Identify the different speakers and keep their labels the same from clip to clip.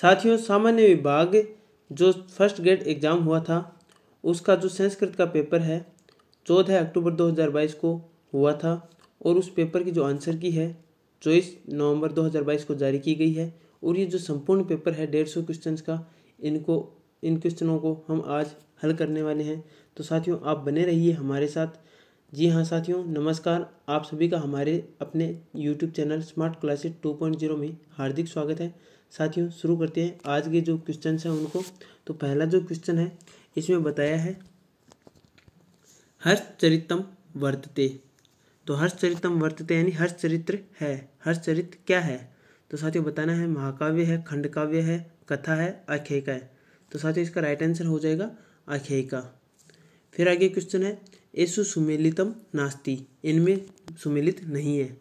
Speaker 1: साथियों सामान्य विभाग जो फर्स्ट ग्रेड एग्ज़ाम हुआ था उसका जो संस्कृत का पेपर है चौदह अक्टूबर 2022 को हुआ था और उस पेपर की जो आंसर की है चौबीस नवंबर 2022 को जारी की गई है और ये जो संपूर्ण पेपर है डेढ़ सौ क्वेश्चन का इनको इन क्वेश्चनों को हम आज हल करने वाले हैं तो साथियों आप बने रहिए हमारे साथ जी हाँ साथियों नमस्कार आप सभी का हमारे अपने यूट्यूब चैनल स्मार्ट क्लासेस 2.0 में हार्दिक स्वागत है साथियों शुरू करते हैं आज के जो क्वेश्चन हैं उनको तो पहला जो क्वेश्चन है इसमें बताया है हर्षचरितम वर्तते तो हर्षचरितम वर्तते यानी हर्षचरित्र है हर्षचरित्र क्या है तो साथियों बताना है महाकाव्य है खंडकाव्य है कथा है आख्यायिका है तो साथियों इसका राइट आंसर हो जाएगा आख्यायिका फिर आगे क्वेश्चन है येसु सुमेलितम नास्ति इनमें सुमेलित नहीं है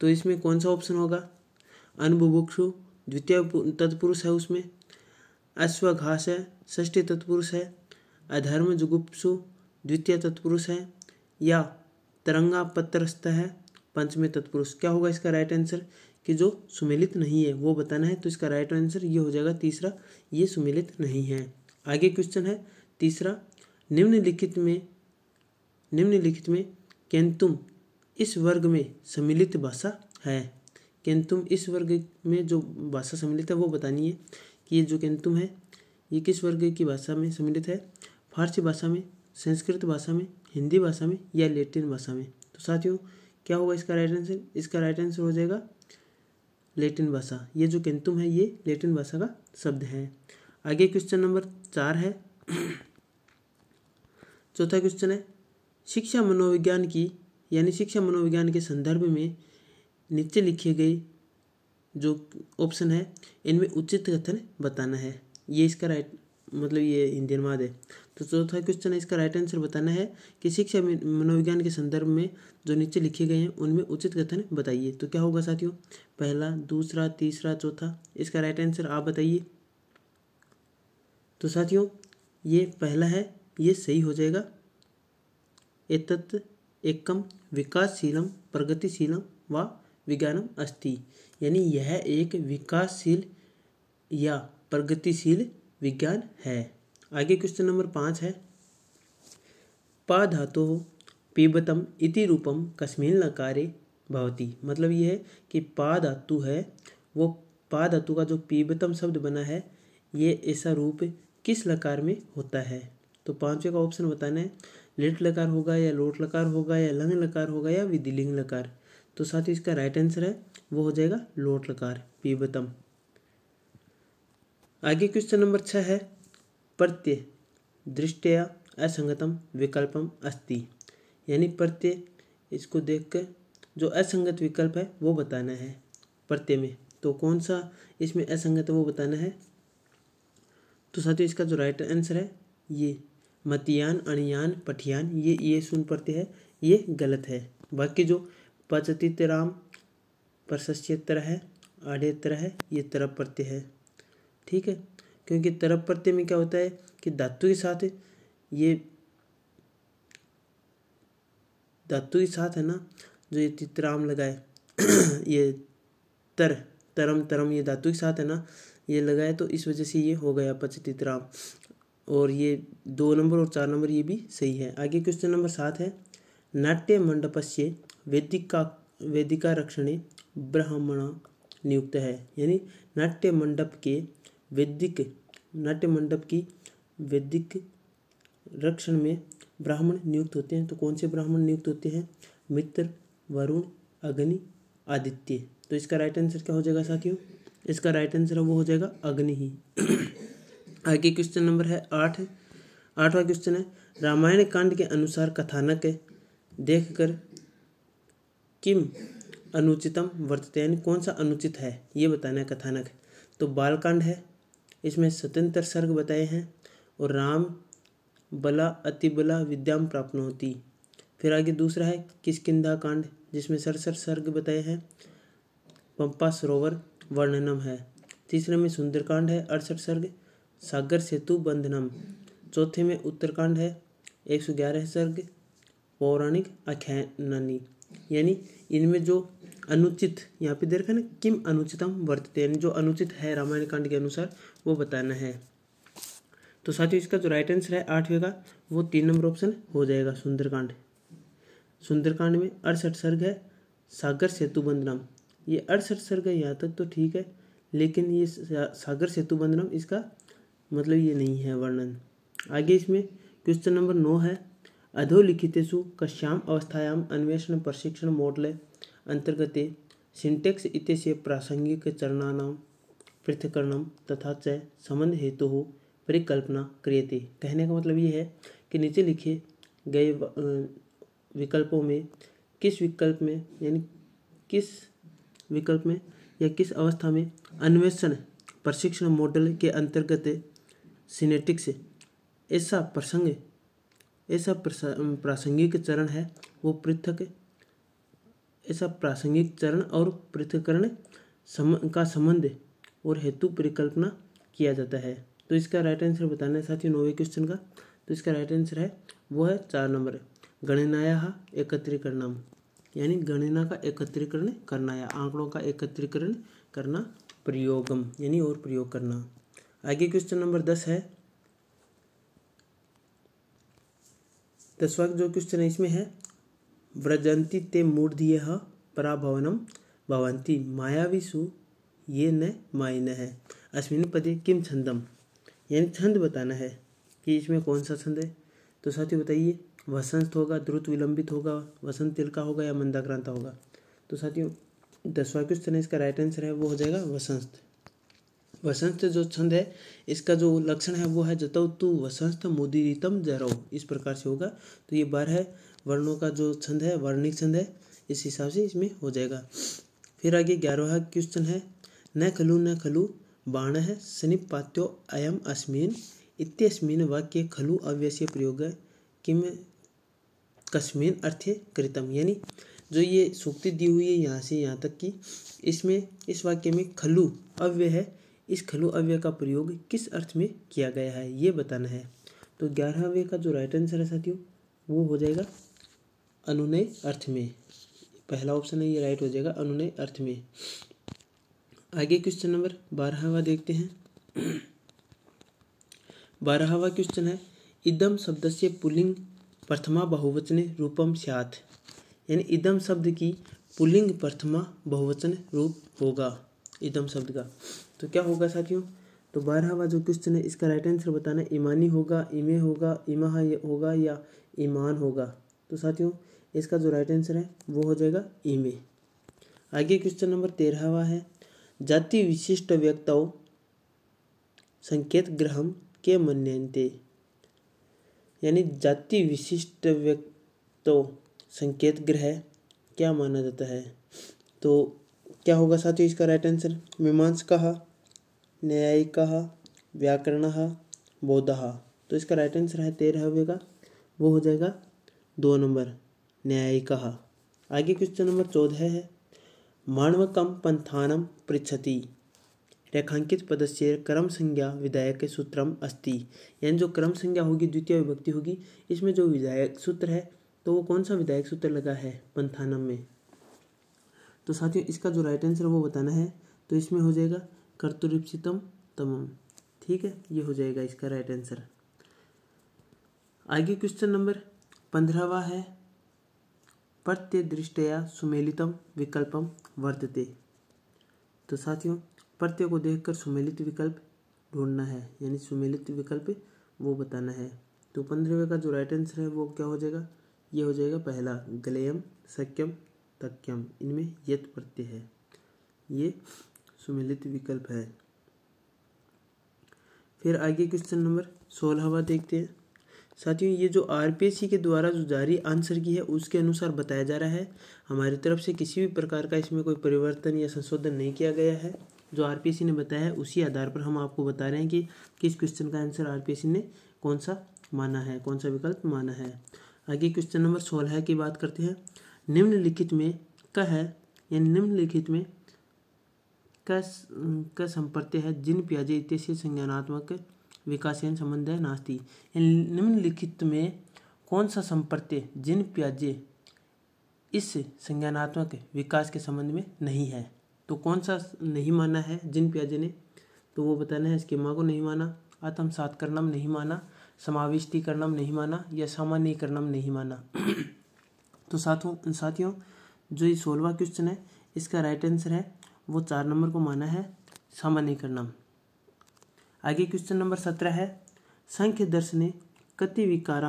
Speaker 1: तो इसमें कौन सा ऑप्शन होगा अनुबुभुक्षु द्वितीय तत्पुरुष है उसमें अश्वघास है षष्ठी तत्पुरुष है अधर्म जुगुप्सु द्वितीय तत्पुरुष है या तरंगा पत्रस्त है पंचमी तत्पुरुष क्या होगा इसका राइट आंसर कि जो सुमेलित नहीं है वो बताना है तो इसका राइट आंसर ये हो जाएगा तीसरा ये सुमेलित नहीं है आगे क्वेश्चन है तीसरा निम्नलिखित में निम्नलिखित में केंतुम इस वर्ग में सम्मिलित भाषा है केंतुम इस वर्ग में जो भाषा सम्मिलित है वो बतानी है कि ये जो केंतुम है ये किस वर्ग की भाषा में सम्मिलित है फारसी भाषा में संस्कृत भाषा में हिंदी भाषा में या लेटिन भाषा में तो साथियों क्या होगा इसका राइट आंसर इसका राइट आंसर हो जाएगा लेटिन भाषा ये जो केंतुम है ये लेटिन भाषा का शब्द है आगे क्वेश्चन नंबर चार है चौथा क्वेश्चन है शिक्षा मनोविज्ञान की यानी शिक्षा मनोविज्ञान के संदर्भ में नीचे लिखे गए जो ऑप्शन है इनमें उचित कथन बताना है ये इसका राइट मतलब ये हिंदी अनुवाद है तो चौथा क्वेश्चन है इसका राइट आंसर बताना है कि शिक्षा मनोविज्ञान के संदर्भ में जो नीचे लिखे गए हैं उनमें उचित कथन बताइए तो क्या होगा साथियों पहला दूसरा तीसरा चौथा इसका राइट आंसर आप बताइए तो साथियों ये पहला है ये सही हो जाएगा तत्व एकम विकासशीलम प्रगतिशीलम व विज्ञानम अस्ति यानी यह एक विकासशील या प्रगतिशील विज्ञान है आगे क्वेश्चन नंबर पाँच है पा धातु पिबतम इति रूपम कस्मिन लकारे भवती मतलब यह है कि पा धातु है वो पा धातु का जो पीबतम शब्द बना है ये ऐसा रूप किस लकार में होता है तो पांचवे का ऑप्शन बताना है लिट लकार होगा या लोट लकार होगा या लंग लकार होगा या विधिलिंग लकार तो साथ ही इसका राइट आंसर है वो हो जाएगा लोट लकार पीबतम आगे क्वेश्चन नंबर छः है प्रत्यय दृष्टया असंगतम विकल्पम अस्ति यानी प्रत्यय इसको देख कर जो असंगत विकल्प है वो बताना है प्रत्यय में तो कौन सा इसमें असंगत है वो बताना है तो साथ ही इसका जो राइट आंसर है ये मतियान अणियान पठियान ये ये सुन प्रत्यय है ये गलत है बाकी जो पचतितराम प्रशस्तर है आधे तरह ये तरप प्रत्यय है ठीक है क्योंकि तरप प्रत्यय में क्या होता है कि धातु के साथ ये धातु के साथ है ना जो ये तितराम लगाए ये तर तरम तरम ये धातु के साथ है ना ये लगाए तो इस वजह से ये हो गया पचतितराम और ये दो नंबर और चार नंबर ये भी सही है आगे क्वेश्चन नंबर सात है नाट्य मंडपस्य वेदिका वेदिका रक्षणे ब्राह्मण नियुक्त है यानी नाट्य मंडप के वैदिक नाट्य मंडप की वैदिक रक्षण में ब्राह्मण नियुक्त होते हैं तो कौन से ब्राह्मण नियुक्त होते हैं मित्र वरुण अग्नि आदित्य तो इसका राइट आंसर क्या हो जाएगा साथियों इसका राइट आंसर वो हो जाएगा अग्नि ही आगे क्वेश्चन नंबर है आठ आठवां क्वेश्चन है रामायण कांड के अनुसार कथानक देखकर किम अनुचितम वर्तते यानी कौन सा अनुचित है ये बताना है कथानक तो बालकांड है इसमें स्वतंत्र सर्ग बताए हैं और राम बला अति बला विद्याम प्राप्त होती फिर आगे दूसरा है किसकिदा कांड जिसमें सरसर सर्ग बताए हैं पंपा सरोवर वर्णनम है तीसरे में सुंदरकांड है अड़सठ सर्ग सागर सेतु बंधनम चौथे में उत्तरकांड है एक सौ ग्यारह सर्ग पौराणिक आख्यानि यानी इनमें जो अनुचित यहाँ पे देखा ना किम अनुचितम वर्तते यानी जो अनुचित है रामायण कांड के अनुसार वो बताना है तो साथियों इसका जो राइट आंसर है आठवें का वो तीन नंबर ऑप्शन हो जाएगा सुंदरकांड सुंदरकांड में अड़सठ सर्ग है सागर सेतु बंदनाम ये अड़सठ सर्ग है यहाँ तक तो ठीक है लेकिन ये सागर सेतु बंदनाम इसका मतलब ये नहीं है वर्णन आगे इसमें क्वेश्चन नंबर नौ है अधोलिखितेषु कस्याम् अवस्थायाम् अन्वेषणप्रशिक्षणमोडले अन्तर्गते सिण्टेक्स् इत्यस्य प्रासङ्गिकचरणानां पृथक्करणं तथा च संबंधहेतुः परिकल्पना क्रियते कहने का मतलब ये है कि नीचे लिखे गए विकल्पों में किस विकल्प में यानी किस विकल्प में या किस अवस्था में अन्वेषण प्रशिक्षण मॉडल के अंतर्गत सिनेटिक्स ऐसा प्रसंग ऐसा प्रासंगिक चरण है वो पृथक ऐसा प्रासंगिक चरण और पृथककरण सम, का संबंध और हेतु परिकल्पना किया जाता है तो इसका राइट आंसर बताने है साथियों नौवे क्वेश्चन का तो इसका राइट आंसर है वो है चार नंबर गणनाया एकत्रीकरण यानी गणना का एकत्रीकरण करना या आंकड़ों का एकत्रीकरण करना प्रयोगम यानी और प्रयोग करना आगे क्वेश्चन नंबर दस है दसवा तो जो क्वेश्चन है इसमें है व्रजंती ते मूर्धिय पराभवनम भवंती मायाविशु ये न मायन है अस्मिन पदे किम छंदम यानी छंद बताना है कि इसमें कौन सा छंद है तो साथ ही बताइए वसंत होगा द्रुत विलंबित होगा वसंत तिलका होगा या मंदाक्रांता होगा तो साथियों दसवा क्वेश्चन है इसका राइट आंसर है वो हो जाएगा वसंत वसंत जो छंद है इसका जो लक्षण है वो है जतव तु वसंत मुदीरितम जरव इस प्रकार से होगा तो ये बारह वर्णों का जो छंद है वर्णिक छंद है इस हिसाब से इसमें हो जाएगा फिर आगे ग्यारह क्वेश्चन है न खलु न खलु बाण है पात्यो अयम अस्मिन इतस्मिन वाक्य खलु अव्यस्य प्रयोग किम कस्मिन अर्थे कृतम यानी जो ये सूक्ति दी हुई है यहाँ से यहाँ तक की इसमें इस वाक्य में खलु अव्य है इस खलु अव्यय का प्रयोग किस अर्थ में किया गया है ये बताना है तो ग्यारह अव्यय का जो राइट आंसर है साथियों वो हो जाएगा अनुनय अर्थ में पहला ऑप्शन है ये राइट हो जाएगा अनुनय अर्थ में आगे क्वेश्चन नंबर बारहवा देखते हैं बारहवा क्वेश्चन है इदम शब्द से पुलिंग प्रथमा बहुवचन रूपम स्यात यानी इदम शब्द की पुलिंग प्रथमा बहुवचन रूप होगा इदम शब्द का तो क्या होगा साथियों तो बारहवा जो क्वेश्चन है इसका राइट आंसर बताना ईमानी होगा इमे होगा इमा होगा या ईमान होगा तो साथियों इसका जो राइट आंसर है वो हो जाएगा ईमे आगे क्वेश्चन नंबर तेरहवा है जाति विशिष्ट व्यक्ताओं संकेत ग्रहम के मनते यानी जाति विशिष्ट व्यक्तों संकेत ग्रह क्या माना जाता है तो क्या होगा साथियों इसका राइट आंसर मीमांस कहा न्यायिक व्याकरण बोध तो इसका राइट आंसर है तेरह का वो हो जाएगा दो नंबर न्यायिक आगे क्वेश्चन नंबर चौदह है मानव कम पंथानम पृछति रेखांकित पदस्य क्रम संज्ञा विधायक के सूत्रम अस्ति यानी जो क्रम संज्ञा होगी द्वितीय विभक्ति होगी इसमें जो विधायक सूत्र है तो वो कौन सा विधायक सूत्र लगा है पंथानम में तो साथियों इसका जो राइट आंसर वो बताना है तो इसमें हो जाएगा कर्तुरिप्सितम तमम ठीक है ये हो जाएगा इसका राइट आंसर आगे क्वेश्चन नंबर पंद्रहवा है प्रत्यय दृष्टया सुमेलितम विकल्पम वर्तते तो साथियों प्रत्यय को देखकर सुमेलित विकल्प ढूंढना है यानी सुमेलित विकल्प वो बताना है तो पंद्रहवें का जो राइट आंसर है वो क्या हो जाएगा ये हो जाएगा पहला गलेयम सक्यम तक्यम इनमें यत प्रत्यय है ये सुमिलित विकल्प है फिर आगे क्वेश्चन नंबर सोलहवा देखते हैं साथियों ये जो आर के द्वारा जो जारी आंसर की है उसके अनुसार बताया जा रहा है हमारी तरफ से किसी भी प्रकार का इसमें कोई परिवर्तन या संशोधन नहीं किया गया है जो आर ने बताया है उसी आधार पर हम आपको बता रहे हैं कि किस क्वेश्चन का आंसर आर ने कौन सा माना है कौन सा विकल्प माना है आगे क्वेश्चन नंबर सोलह की बात करते हैं निम्नलिखित में कह है या निम्नलिखित में है जिन प्याजे सम्पर्त्यः संज्ञानात्मक विकास संबंध है नास्ती निम्नलिखित में कौन सा संपर्त्य जिन प्याजे इस संज्ञानात्मक विकास के संबंध में नहीं है तो कौन सा नहीं माना है जिन प्याजे ने तो वो बताना है इसके माँ को नहीं माना आत्मसात करना नहीं माना समाविष्टि समाविष्टिकरणम नहीं माना या सामान्य सामान्यकरणम नहीं माना तो साथियों साथियों जो ये सोलवा क्वेश्चन है इसका राइट आंसर है वो चार नंबर को माना है सामान्यकरण आगे क्वेश्चन नंबर सत्रह है संख्य दर्शन कति विकार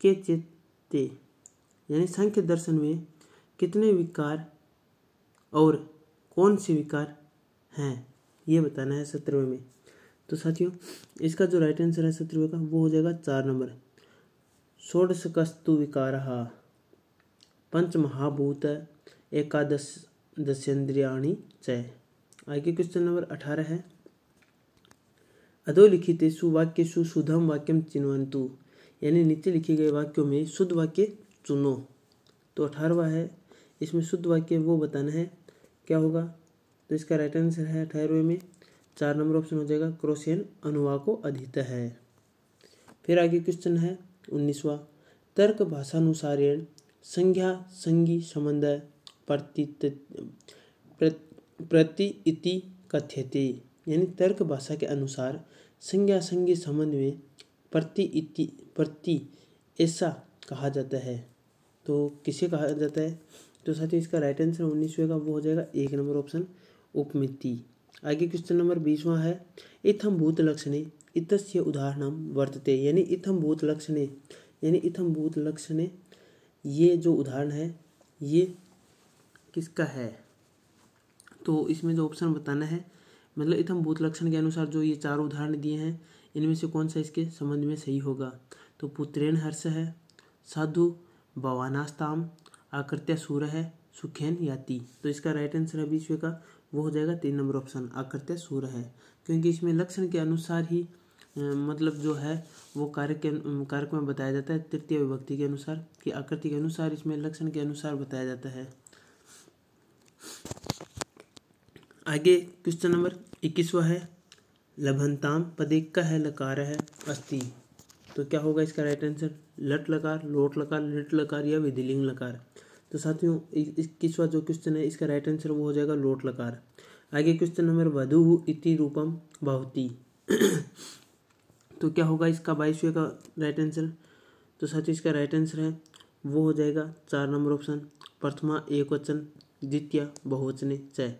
Speaker 1: के चेत यानी संख्य दर्शन में कितने विकार और कौन से विकार हैं ये बताना है सत्रहवें में तो साथियों इसका जो राइट आंसर है सत्रहवें का वो हो जाएगा चार नंबर षोडशकस्तु विकार पंच महाभूत एकादश दस्येन्द्रियाणी च आगे क्वेश्चन नंबर अठारह है अधोलिखित सुवाक्यु शुद्धम वाक्यम चिन्वंतु यानी नीचे लिखे गए वाक्यों में शुद्ध वाक्य चुनो तो अठारहवा है इसमें शुद्ध वाक्य वो बताना है क्या होगा तो इसका राइट आंसर है अठारहवें में चार नंबर ऑप्शन हो जाएगा क्रोशियन अनुवा को अधित है फिर आगे क्वेश्चन है उन्नीसवा तर्क भाषानुसारेण संज्ञा संज्ञी संबंध प्रतीत प्रति इति कथ्यते यानी तर्क भाषा के अनुसार संज्ञा संघ संबंध में प्रति इति प्रति ऐसा कहा जाता है तो किसे कहा जाता है तो साथियों इसका राइट आंसर उन्नीसवें का वो हो जाएगा एक नंबर ऑप्शन उपमिति आगे क्वेश्चन नंबर बीसवा है इथम भूत लक्षणे इतस्य उदाहरण वर्तते यानी इथम भूत लक्षणे यानी इथम भूत लक्षणे ये जो उदाहरण है ये किसका है तो इसमें जो ऑप्शन बताना है मतलब इथम भूत लक्षण के अनुसार जो ये चार उदाहरण दिए हैं इनमें से कौन सा इसके संबंध में सही होगा तो पुत्रेण हर्ष है साधु भवानास्ताम आकृत्या सूर है सुखेन याति तो इसका राइट आंसर है विश्व का वो हो जाएगा तीन नंबर ऑप्शन आकृत्या सूर है क्योंकि इसमें लक्षण के अनुसार ही मतलब जो है वो कार्य के कारक में बताया जाता है तृतीय विभक्ति के अनुसार कि आकृति के अनुसार इसमें लक्षण के अनुसार बताया जाता है आगे क्वेश्चन नंबर इक्कीसवा है लभनताम पदेक का है लकार है अस्थि तो क्या होगा इसका राइट आंसर लट लकार लोट लकार लिट लकार या विधिलिंग लकार तो साथियों इक्कीसवा जो क्वेश्चन है इसका राइट आंसर वो हो जाएगा लोट लकार आगे क्वेश्चन नंबर वधु इति रूपम भावती तो क्या होगा इसका बाईसवें का राइट आंसर तो साथियों इसका राइट आंसर है वो हो जाएगा चार नंबर ऑप्शन प्रथमा एक वचन द्वितीय बहुवचन च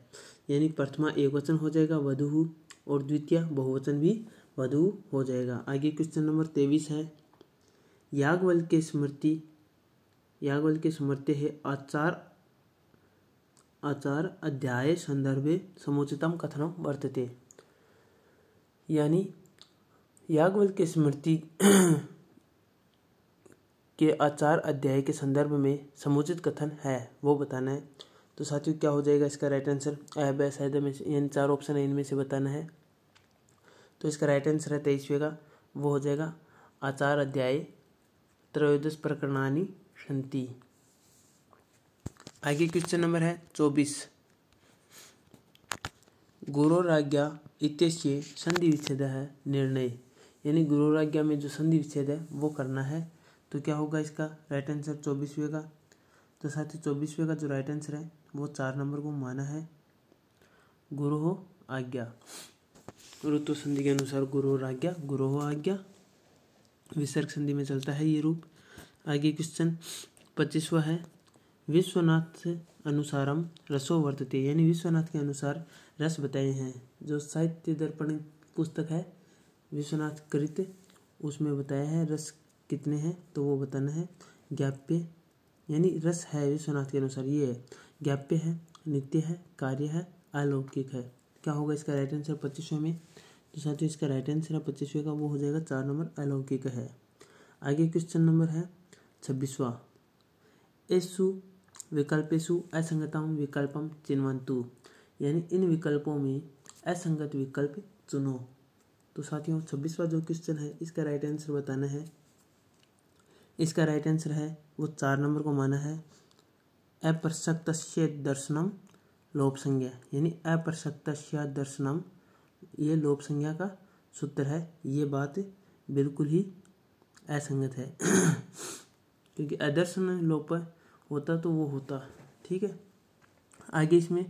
Speaker 1: यानी प्रथमा एक वचन हो जाएगा वधु और द्वितीय बहुवचन भी वधु हो जाएगा आगे क्वेश्चन नंबर तेईस है यागवल के स्मृति यागवल के स्मृति है आचार आचार अध्याय संदर्भे समुचितम कथन वर्तते यानी यागवल के स्मृति के आचार अध्याय के संदर्भ में समुचित कथन है वो बताना है तो साथियों क्या हो जाएगा इसका राइट आंसर ऐब शायद में इन चार ऑप्शन है इनमें से बताना है तो इसका राइट आंसर है तेईसवे का वो हो जाएगा आचार अध्याय त्रयोदश प्रकरणानी शांति आगे क्वेश्चन नंबर है चौबीस गुरोराज्ञा इत्य संधि विच्छेद है निर्णय यानी गुरुराज्ञा में जो संधि विच्छेद है वो करना है तो क्या होगा इसका राइट आंसर चौबीसवें का तो साथ ही चौबीसवें का जो राइट आंसर है वो चार नंबर को माना है गुरु हो आज्ञा ऋतु संधि के अनुसार गुरु और आज्ञा गुरु हो आज्ञा विसर्ग संधि में चलता है ये रूप आगे क्वेश्चन पच्चीसवा है विश्वनाथ अनुसारम रसो वर्तते यानी विश्वनाथ के अनुसार रस बताए हैं जो साहित्य दर्पण पुस्तक है विश्वनाथ कृत उसमें बताया है रस कितने हैं तो वो बताना है ज्ञाप्य यानी रस है विश्वनाथ के अनुसार ये ज्ञाप्य है नित्य है कार्य है अलौकिक है क्या होगा इसका राइट आंसर पच्चीसवें में तो साथियों इसका राइट आंसर है पच्चीसवें का वो हो जाएगा चार नंबर अलौकिक है आगे क्वेश्चन नंबर है छब्बीसवा एसु विकल्पेशु असंगतम विकल्पम चिन्वंतु यानी इन विकल्पों में असंगत विकल्प चुनो तो साथियों छब्बीसवा जो क्वेश्चन है इसका राइट आंसर बताना है इसका राइट आंसर है वो चार नंबर को माना है अप्रसक्त दर्शनम लोप संज्ञा यानी अप्रसक्त दर्शनम ये लोप संज्ञा का सूत्र है ये बात बिल्कुल ही असंगत है क्योंकि अदर्शन लोप होता तो वो होता ठीक है आगे इसमें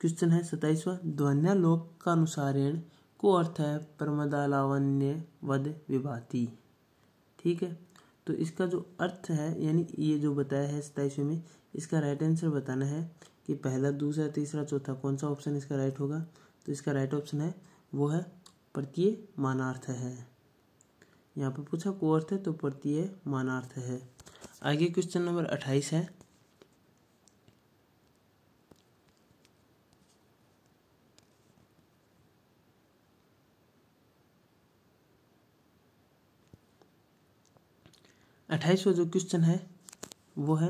Speaker 1: क्वेश्चन है सताइसवा ध्वनिया लोक का अनुसारेण को अर्थ है परमदालावण्य वद विभाति ठीक है तो इसका जो अर्थ है यानी ये जो बताया है सताइसवें में इसका राइट आंसर बताना है कि पहला दूसरा तीसरा चौथा कौन सा ऑप्शन इसका राइट होगा तो इसका राइट ऑप्शन है वो है प्रत्यय मानार्थ है यहाँ पर पूछा को अर्थ है तो प्रत्यय मानार्थ है आगे क्वेश्चन नंबर अट्ठाईस है अट्ठाईसवा जो क्वेश्चन है वो है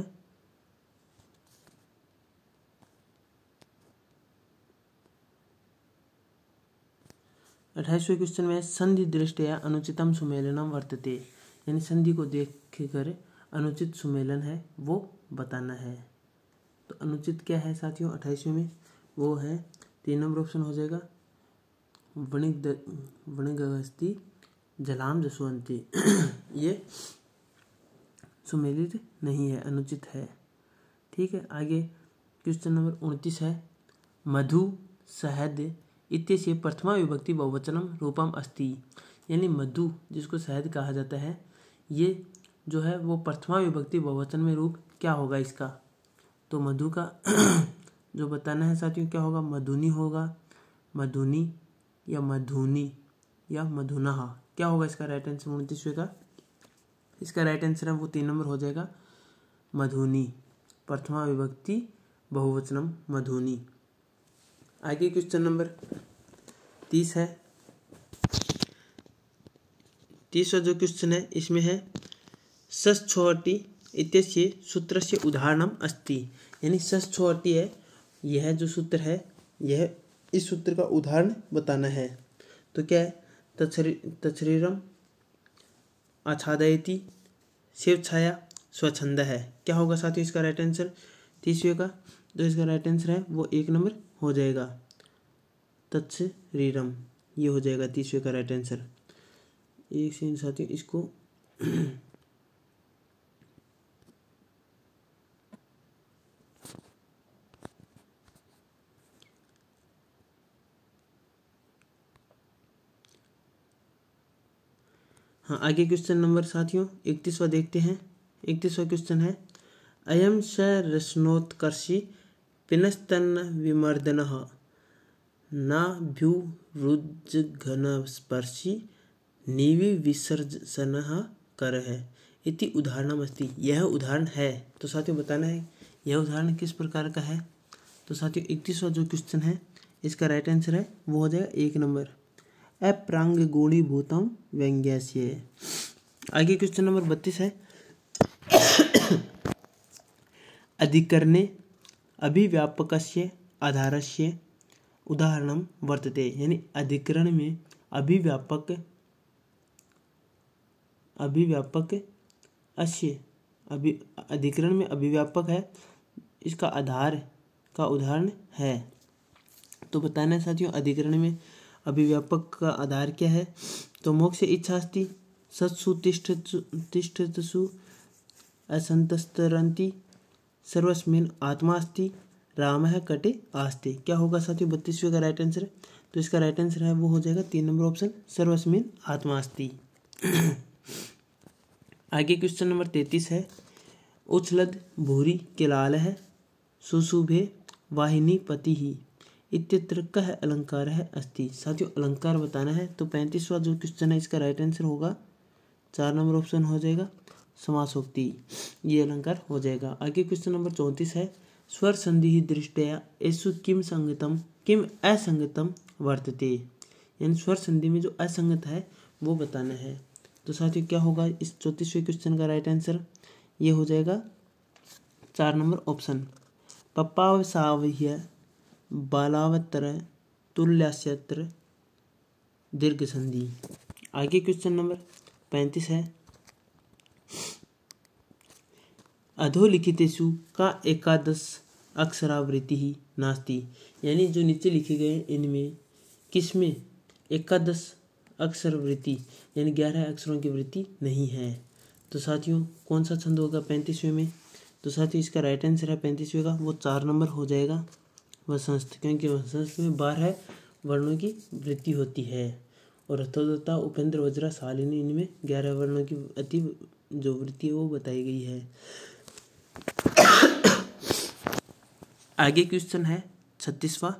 Speaker 1: अट्ठाईसवें क्वेश्चन में संधि या अनुचितम सुमेलन वर्तते यानी संधि को देख कर अनुचित सुमेलन है वो बताना है तो अनुचित क्या है साथियों अट्ठाईसवें में वो है तीन नंबर ऑप्शन हो जाएगा वणिक वणिक अगस्ती जलाम जसवंती ये सुमेलित नहीं है अनुचित है ठीक है आगे क्वेश्चन नंबर उनतीस है मधु शहद इत्यस्य प्रथमा विभक्ति बहुवचनम रूपम अस्ति यानी मधु जिसको शहद कहा जाता है ये जो है वो प्रथमा विभक्ति बहुवचन में रूप क्या होगा इसका तो मधु का जो बताना है साथियों क्या होगा मधुनी होगा मधुनी या मधुनी या मधुनाहा क्या होगा इसका राइट आंसर उनतीसवें का इसका राइट आंसर है वो तीन नंबर हो जाएगा मधुनी प्रथमा विभक्ति बहुवचनम मधुनी आगे क्वेश्चन नंबर तीस है तीसरा जो क्वेश्चन है इसमें है सस्छोहटी इत सूत्र से उदाहरणम अस्ति यानी सस्छोहटी है यह जो सूत्र है यह इस सूत्र का उदाहरण बताना है तो क्या है तछरी तछरीरम आच्छादयती शिव छाया स्वच्छंद है क्या होगा साथियों इसका राइट आंसर तीसवे का जो इसका राइट आंसर है वो एक नंबर हो जाएगा तत्स रीरम ये हो जाएगा तीसवे का राइट आंसर एक इन साथियों इसको हाँ आगे क्वेश्चन नंबर साथियों इकतीसवा देखते हैं इकतीसवा क्वेश्चन है अयम स रश्नोत्कर्षि पिनस्तन विमर्दन नीवि विसर्जन कर है इति उदाहरणमस्ति यह उदाहरण है तो साथियों बताना है यह उदाहरण किस प्रकार का है तो साथियों इकतीसवा जो क्वेश्चन है इसका राइट आंसर है वो हो जाएगा एक नंबर अप्रांग गुणीभूतम व्यंग्यास्य आगे क्वेश्चन नंबर बत्तीस है अधिकरणे आधार से उदाहरण वर्तते यानी अधिकरण में अभिव्यापक अभिव्यापक अश्य अभि अधिकरण में अभिव्यापक है इसका आधार का उदाहरण है तो बताना साथियों अधिकरण में अभिव्यापक का आधार क्या है तो मोक्ष इच्छास्ति सत्सु तिष्ठतसु असंतस्तरंती सर्वस्मिन आत्मास्ति राम है कटे आस्ते क्या होगा साथियों बत्तीसवें का राइट आंसर है तो इसका राइट आंसर है वो हो जाएगा तीन नंबर ऑप्शन सर्वस्मिन आत्मास्ति आगे क्वेश्चन नंबर तैतीस है उछलद भूरी के लाल है सुशुभे वाहिनी पति ही इत्यत्र कह अलंकार है अस्थि साथियों अलंकार बताना है तो पैंतीसवा जो क्वेश्चन है इसका राइट आंसर होगा चार नंबर ऑप्शन हो जाएगा समासोक्ति ये अलंकार हो जाएगा आगे क्वेश्चन नंबर चौंतीस है स्वर संधि दृष्टया येसु किम संगतम किम असंगतम वर्तते यानी स्वर संधि में जो असंगत है वो बताना है तो साथियों क्या होगा इस चौंतीसवें क्वेश्चन का राइट आंसर ये हो जाएगा चार नंबर ऑप्शन पप्पा साव्य बालावतर तुल्यास्यत्र दीर्घ संधि आगे क्वेश्चन नंबर पैंतीस है अधोलिखितेशु का एकादश अक्षरावृत्ति ही नास्ती यानी जो नीचे लिखे गए इनमें किसमें एकादश अक्षर वृत्ति यानी ग्यारह अक्षरों की वृत्ति नहीं है तो साथियों कौन सा छंद होगा पैंतीसवें में तो साथियों इसका राइट आंसर है पैंतीसवें का वो चार नंबर हो जाएगा वसंस्त क्योंकि वसंत में बारह वर्णों की वृद्धि होती है और रथोदत्ता उपेंद्र वज्रा शालिनी इनमें ग्यारह वर्णों की अति जो वृत्ति है वो बताई गई है आगे क्वेश्चन है छत्तीसवा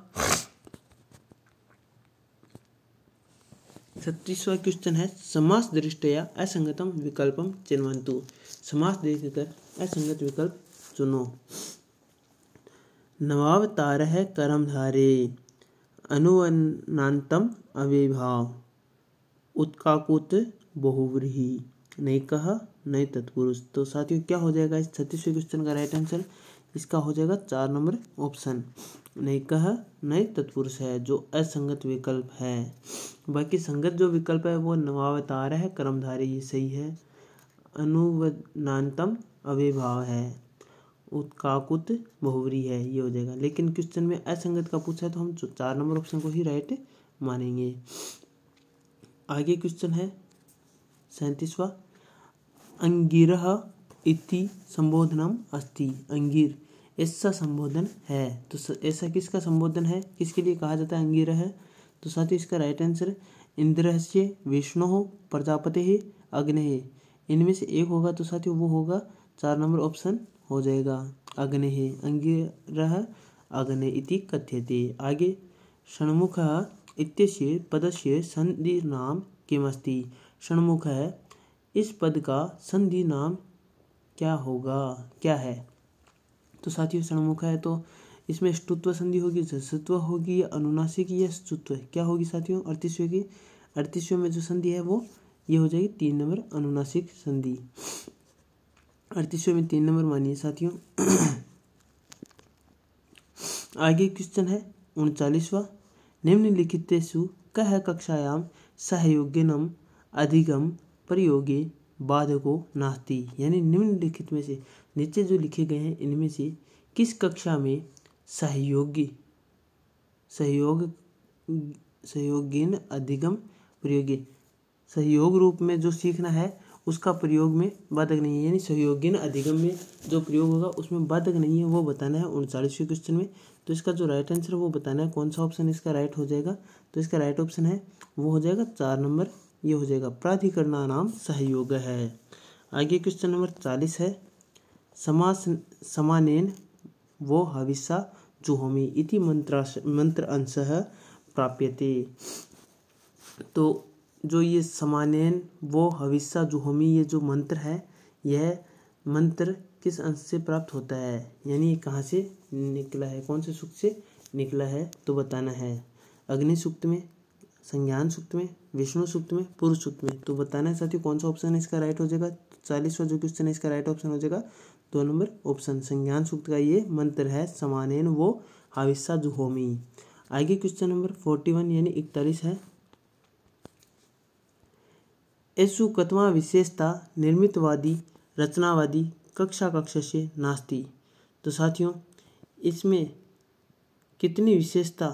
Speaker 1: छत्तीसवा क्वेश्चन है समास दृष्टया असंगतम विकल्पम चिन्हवंतु समास देखकर असंगत विकल्प चुनो नवावतार है कर्म धारे अनुवनांतम अविभाव उत्काकुत बहुव्रीही नहीं कहा नहीं तत्पुरुष तो साथियों क्या हो जाएगा इस छत्तीसवें क्वेश्चन का राइट आंसर इसका हो जाएगा चार नंबर ऑप्शन नहीं कहा नहीं तत्पुरुष है जो असंगत विकल्प है बाकी संगत जो विकल्प है वो नवावतार है कर्मधारी ये सही है अनुवनातम अविभाव है उत्काकुत बहुवरी है ये हो जाएगा लेकिन क्वेश्चन में असंगत का पूछा है तो हम चार नंबर ऑप्शन को ही राइट मानेंगे आगे क्वेश्चन है सैंतीसवा अंगिर इति संबोधनम अस्ति अंगिर ऐसा संबोधन है तो ऐसा किसका संबोधन है किसके लिए कहा जाता है अंगिर तो है तो साथ ही इसका राइट आंसर से विष्णु हो प्रजापति है अग्नि है इनमें से एक होगा तो साथ ही वो होगा चार नंबर ऑप्शन हो जाएगा अग्नेः अङ्गिरः अग्नि इति कथ्यते आगे षण्मुखः इत्यस्य पदस्य संधि नाम किमस्ति षण्मुख है इस पद का संधि नाम क्या होगा क्या है तो साथियों षण्मुख है तो इसमें स्तुत्व संधि होगी जसत्व होगी या अनुनासिक या स्तुत्व क्या होगी साथियों अड़तीसवें की अड़तीसवें में जो संधि है वो ये हो जाएगी तीन नंबर अनुनासिक संधि अड़तीसवें में तीन नंबर मानिए साथियों आगे क्वेश्चन है उनचालीसवा निम्नलिखित सु कह कक्षायाम सहयोगिनम अधिगम प्रयोगे बाधको नास्ती यानी निम्नलिखित में से नीचे जो लिखे गए हैं इनमें से किस कक्षा में सहयोगी सहयोग सहयोगीन अधिगम प्रयोगी सहयोग रूप में जो सीखना है उसका प्रयोग में बाधक नहीं है यानी सहयोगीन अधिगम में जो प्रयोग होगा उसमें बाधक नहीं है वो बताना है उनचालीसवें क्वेश्चन में तो इसका जो राइट आंसर है वो बताना है कौन सा ऑप्शन इसका राइट हो जाएगा तो इसका राइट ऑप्शन है वो हो जाएगा चार नंबर ये हो जाएगा प्राधिकरण नाम सहयोग है आगे क्वेश्चन नंबर चालीस है समास समानेन वो हविषा जुहोमी इति मंत्र मंत्र अंश प्राप्यते तो जो ये समानेन वो हविस्सा जुहमी ये जो मंत्र है यह मंत्र किस अंश से प्राप्त होता है यानी ये कहाँ से निकला है कौन से सुख से निकला है तो बताना है अग्नि सूक्त में संज्ञान सूक्त में विष्णु सूक्त में पुरुष सूक्त में तो बताना है साथियों कौन सा ऑप्शन इसका राइट हो जाएगा चालीसवा जो क्वेश्चन है इसका राइट ऑप्शन हो जाएगा दो तो नंबर ऑप्शन संज्ञान सूक्त का ये मंत्र है समानेन वो हाविस्सा जुहोमी आगे क्वेश्चन नंबर फोर्टी वन यानी इकतालीस है ऐशुकत्वा विशेषता निर्मितवादी रचनावादी कक्षा कक्ष से नास्ती तो साथियों इसमें कितनी विशेषता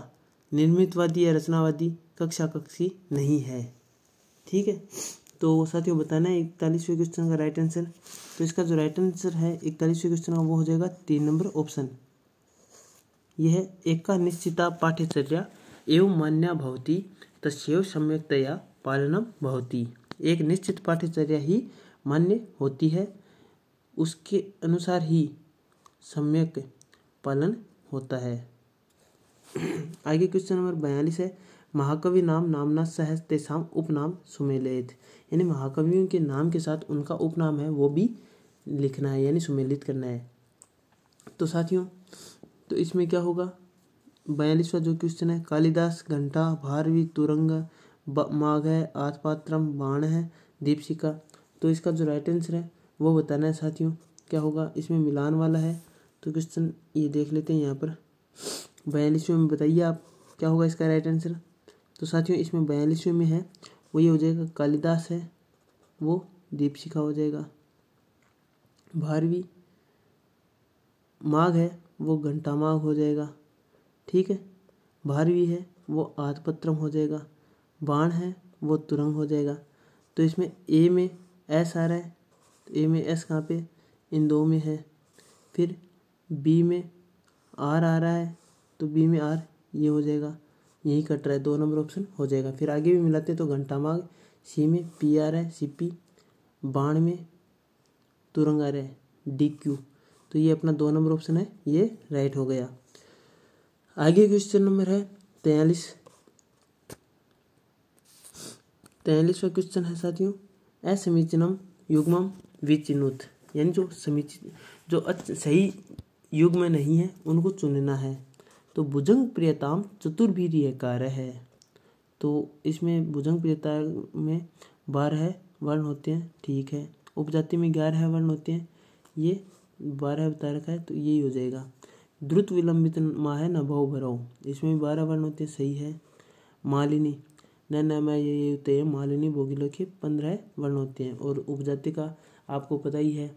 Speaker 1: निर्मितवादी या रचनावादी कक्षा कक्षी नहीं है ठीक है तो साथियों बताना है इकतालीसवें क्वेश्चन का राइट आंसर तो इसका जो राइट आंसर है इकतालीसवें क्वेश्चन का वो हो जाएगा तीन नंबर ऑप्शन यह का निश्चिता पाठ्यचर्या एवं मान्या भवती तस्व सम्यकतया पालनम भवती एक निश्चित पाठ्यचर्या ही मान्य होती है उसके अनुसार ही सम्यक पालन होता है आगे क्वेश्चन नंबर बयालीस है महाकवि नाम नामना सहस तेसाम उपनाम सुमेलित यानी महाकवियों के नाम के साथ उनका उपनाम है वो भी लिखना है यानी सुमेलित करना है तो साथियों तो इसमें क्या होगा बयालीसवा जो क्वेश्चन है कालिदास घंटा भारवी तुरंग माघ है आसपात्रम बाण है दीपशिका तो इसका जो राइट आंसर है वो बताना है साथियों क्या होगा इसमें मिलान वाला है तो क्वेश्चन ये देख लेते हैं यहाँ पर बयालीसवें में बताइए आप क्या होगा इसका राइट आंसर तो साथियों इसमें बयालीसवें में है वो ये हो जाएगा कालिदास है वो दीपशिखा हो जाएगा बारहवीं माघ है वो घंटा माघ हो जाएगा ठीक है बारहवीं है वो आतपत्रम हो जाएगा बाण है वो तुरंग हो जाएगा तो इसमें ए में एस आ रहा है तो ए में एस कहाँ पे इन दो में है फिर बी में आर आ रहा है तो बी में आर ये हो जाएगा यही कट रहा है दो नंबर ऑप्शन हो जाएगा फिर आगे भी मिलाते हैं तो घंटा माग सी में पी आ रहा है सी पी बाण में तुरंग आ रहा है डी क्यू तो ये अपना दो नंबर ऑप्शन है ये राइट हो गया आगे क्वेश्चन नंबर है तैयलीस तैंतालीसवा क्वेश्चन है साथियों असमीचीनम युग्मम विचिनुत यानी जो समीचित जो अच्छ सही युग में नहीं है उनको चुनना है तो भुजंग प्रियताम चतुर्भी कार्य है तो इसमें भुजंग प्रियता में बारह वर्ण होते हैं ठीक है उपजाति में ग्यारह वर्ण होते हैं ये बारह तारक है तो यही हो जाएगा द्रुत विलंबित माह है नभाव भराव इसमें भी बारह वर्ण होते हैं सही है मालिनी नन्नामय होते हैं मालिनी बोगिलों के पंद्रह वर्ण होते हैं और उपजाति का आपको पता ही है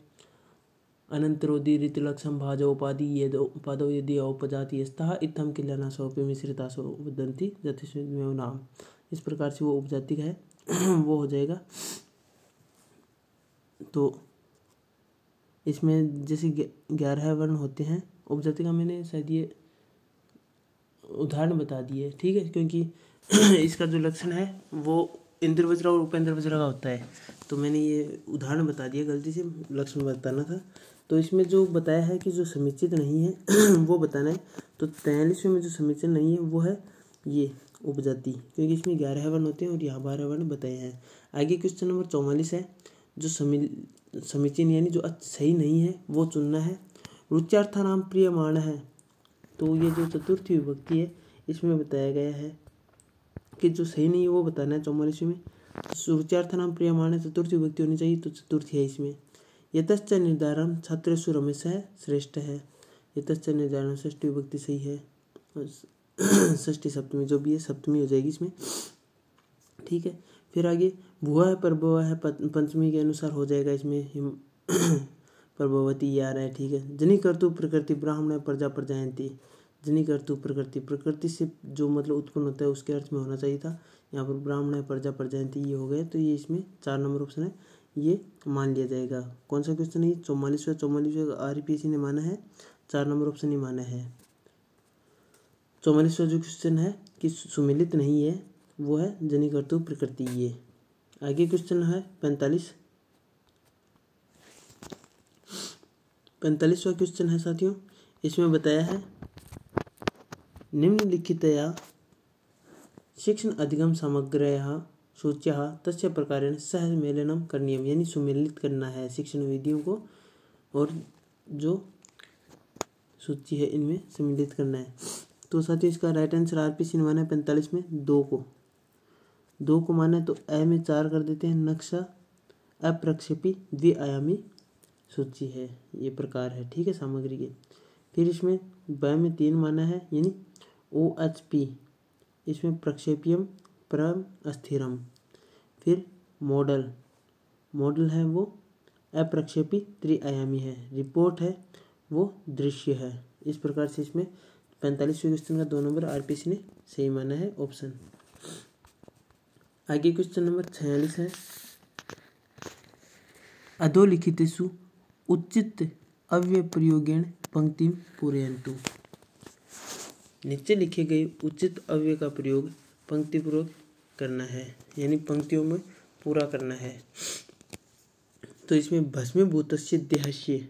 Speaker 1: अनंतरोदी ऋतुलक भाजो उपाधि ये पदो यदि औपजाति स्तः इत्थम किलना सौपे मिश्रिता सौदंती जतिस्मेव नाम इस प्रकार से वो उपजाति का है वो हो जाएगा तो इसमें जैसे ग्यारह वर्ण होते हैं उपजाति का मैंने शायद ये उदाहरण बता दिए ठीक है क्योंकि इसका जो लक्षण है वो इंद्र वज्रा और उपेंद्र वज्रा का होता है तो मैंने ये उदाहरण बता दिया गलती से लक्षण बताना था तो इसमें जो बताया है कि जो समीचित नहीं है वो बताना है तो तैंतालीसवें में जो समीचित नहीं है वो है ये उपजाति क्योंकि इसमें ग्यारह वर्ण होते हैं और यहाँ बारह वर्ण बताए हैं आगे क्वेश्चन नंबर चौवालीस है जो समी समीचीन यानी जो सही नहीं है वो चुनना है रुच्यार्थाराम प्रिय मान है तो ये जो चतुर्थी विभक्ति है इसमें बताया गया है के जो सही नहीं है वो बताना है चौवालीसवें में सुरुचार्थ नाम प्रियमाण चतुर्थी व्यक्ति होनी चाहिए तो चतुर्थी है इसमें यतश्च निर्धारण छात्र सुरमेश है श्रेष्ठ है यतश्च निर्धारण षष्ठी विभक्ति सही है ष्ठी सप्तमी जो भी है सप्तमी हो जाएगी इसमें ठीक है फिर आगे भुआ है भुआ है पंचमी के अनुसार हो जाएगा इसमें प्रभवती यार है ठीक है जनी कर्तु प्रकृति ब्राह्मण है प्रजा प्रजायंती जनिक अर्थ प्रकृति प्रकृति से जो मतलब उत्पन्न होता है उसके अर्थ में होना चाहिए था यहाँ पर ब्राह्मण है प्रजा प्रजाती ये हो गए तो ये इसमें चार नंबर ऑप्शन है ये मान लिया जाएगा कौन सा क्वेश्चन है चौवालीस चौवालीसवा आर पी ने माना है चार नंबर ऑप्शन ही माना है चौवालीसवा जो क्वेश्चन है कि सुमिलित नहीं है वो है जनिक अर्थ प्रकृति ये आगे क्वेश्चन है पैंतालीस पैंतालीसवा क्वेश्चन है साथियों इसमें बताया है निम्नलिखितया शिक्षण अधिगम सामग्र सूच्याः तस्य प्रकार सह मेलन करनीय यानी सुमेलित करना है शिक्षण विधियों को और जो सूची है इनमें सम्मिलित करना है तो साथ ही इसका right answer R P Sinha ने पैंतालीस में दो को दो को माने तो ए में चार कर देते हैं नक्शा अप्रक्षेपी द्विआयामी सूची है ये प्रकार है ठीक है सामग्री के फिर इसमें ब में तीन माना है यानी ओ एच पी इसमें प्रक्षेपियम परम अस्थिरम फिर मॉडल मॉडल है वो अप्रक्षेपी त्रिआयामी है रिपोर्ट है वो दृश्य है इस प्रकार से इसमें पैंतालीसवें क्वेश्चन का दो नंबर सी ने सही माना है ऑप्शन आगे क्वेश्चन नंबर छियालीस है अधोलिखितेषु उचित अव्यप्रयोगेण पंक्ति पूरयंतु नीचे लिखे गए उचित अव्यय का प्रयोग पंक्तिपूर्वक करना है यानी पंक्तियों में पूरा करना है तो इसमें भस्मीभूत देहस्य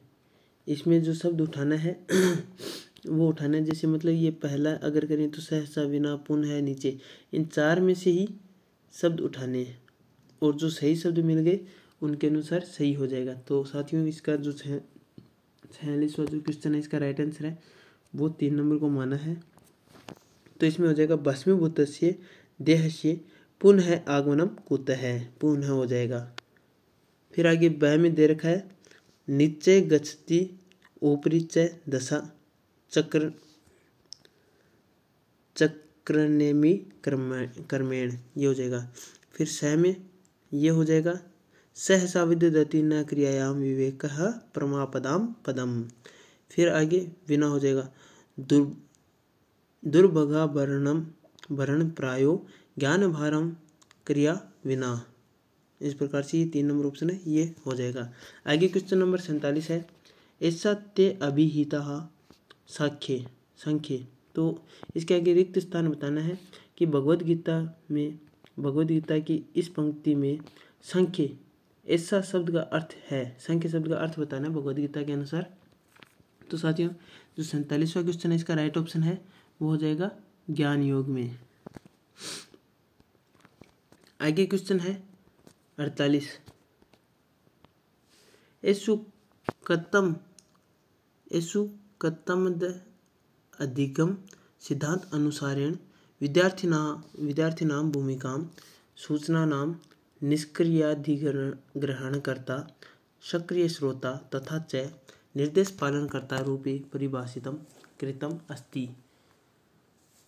Speaker 1: इसमें जो शब्द उठाना है वो उठाना है जैसे मतलब ये पहला अगर करें तो सहसा बिना पुन है नीचे इन चार में से ही शब्द उठाने हैं और जो सही शब्द मिल गए उनके अनुसार सही हो जाएगा तो साथियों इसका जो छियालीसवा जो क्वेश्चन है इसका राइट आंसर है वो तीन नंबर को माना है तो इसमें हो जाएगा भस्मीभूतस्य देहस्य पुनः आगमनम है पुनः हो जाएगा फिर आगे बह में दे रखा है नीचे गचती ऊपरी च दशा चक्र चक्रनेमी कर्मेण ये हो जाएगा फिर सह में ये हो जाएगा सहसा विद्यति न क्रियायाम विवेक परमापदाम पदम फिर आगे बिना हो जाएगा दुर् प्रायो ज्ञान भारम क्रिया विना इस प्रकार से ये तीन नंबर ऑप्शन है ये हो जाएगा आगे क्वेश्चन नंबर सैंतालीस है ऐसा ते अभिहिता साख्य संख्य तो इसके आगे रिक्त स्थान बताना है कि भगवद गीता में भगवद गीता की इस पंक्ति में संख्य ऐसा शब्द का अर्थ है संख्य शब्द का अर्थ बताना है भगवदगीता गीता के अनुसार तो साथियों जो सैंतालीसवा क्वेश्चन है इसका राइट ऑप्शन है वो हो जाएगा ज्ञान योग में आगे क्वेश्चन है अड़तालीस एसुकतम एसुकतम अधिगम सिद्धांत अनुसारेण विद्यार्थिना सूचना नाम निष्क्रियाधिग्रहण ग्रहणकर्ता सक्रिय श्रोता तथा च निर्देश पालनकर्ता रूपे परिभाषित कृतम अस्ति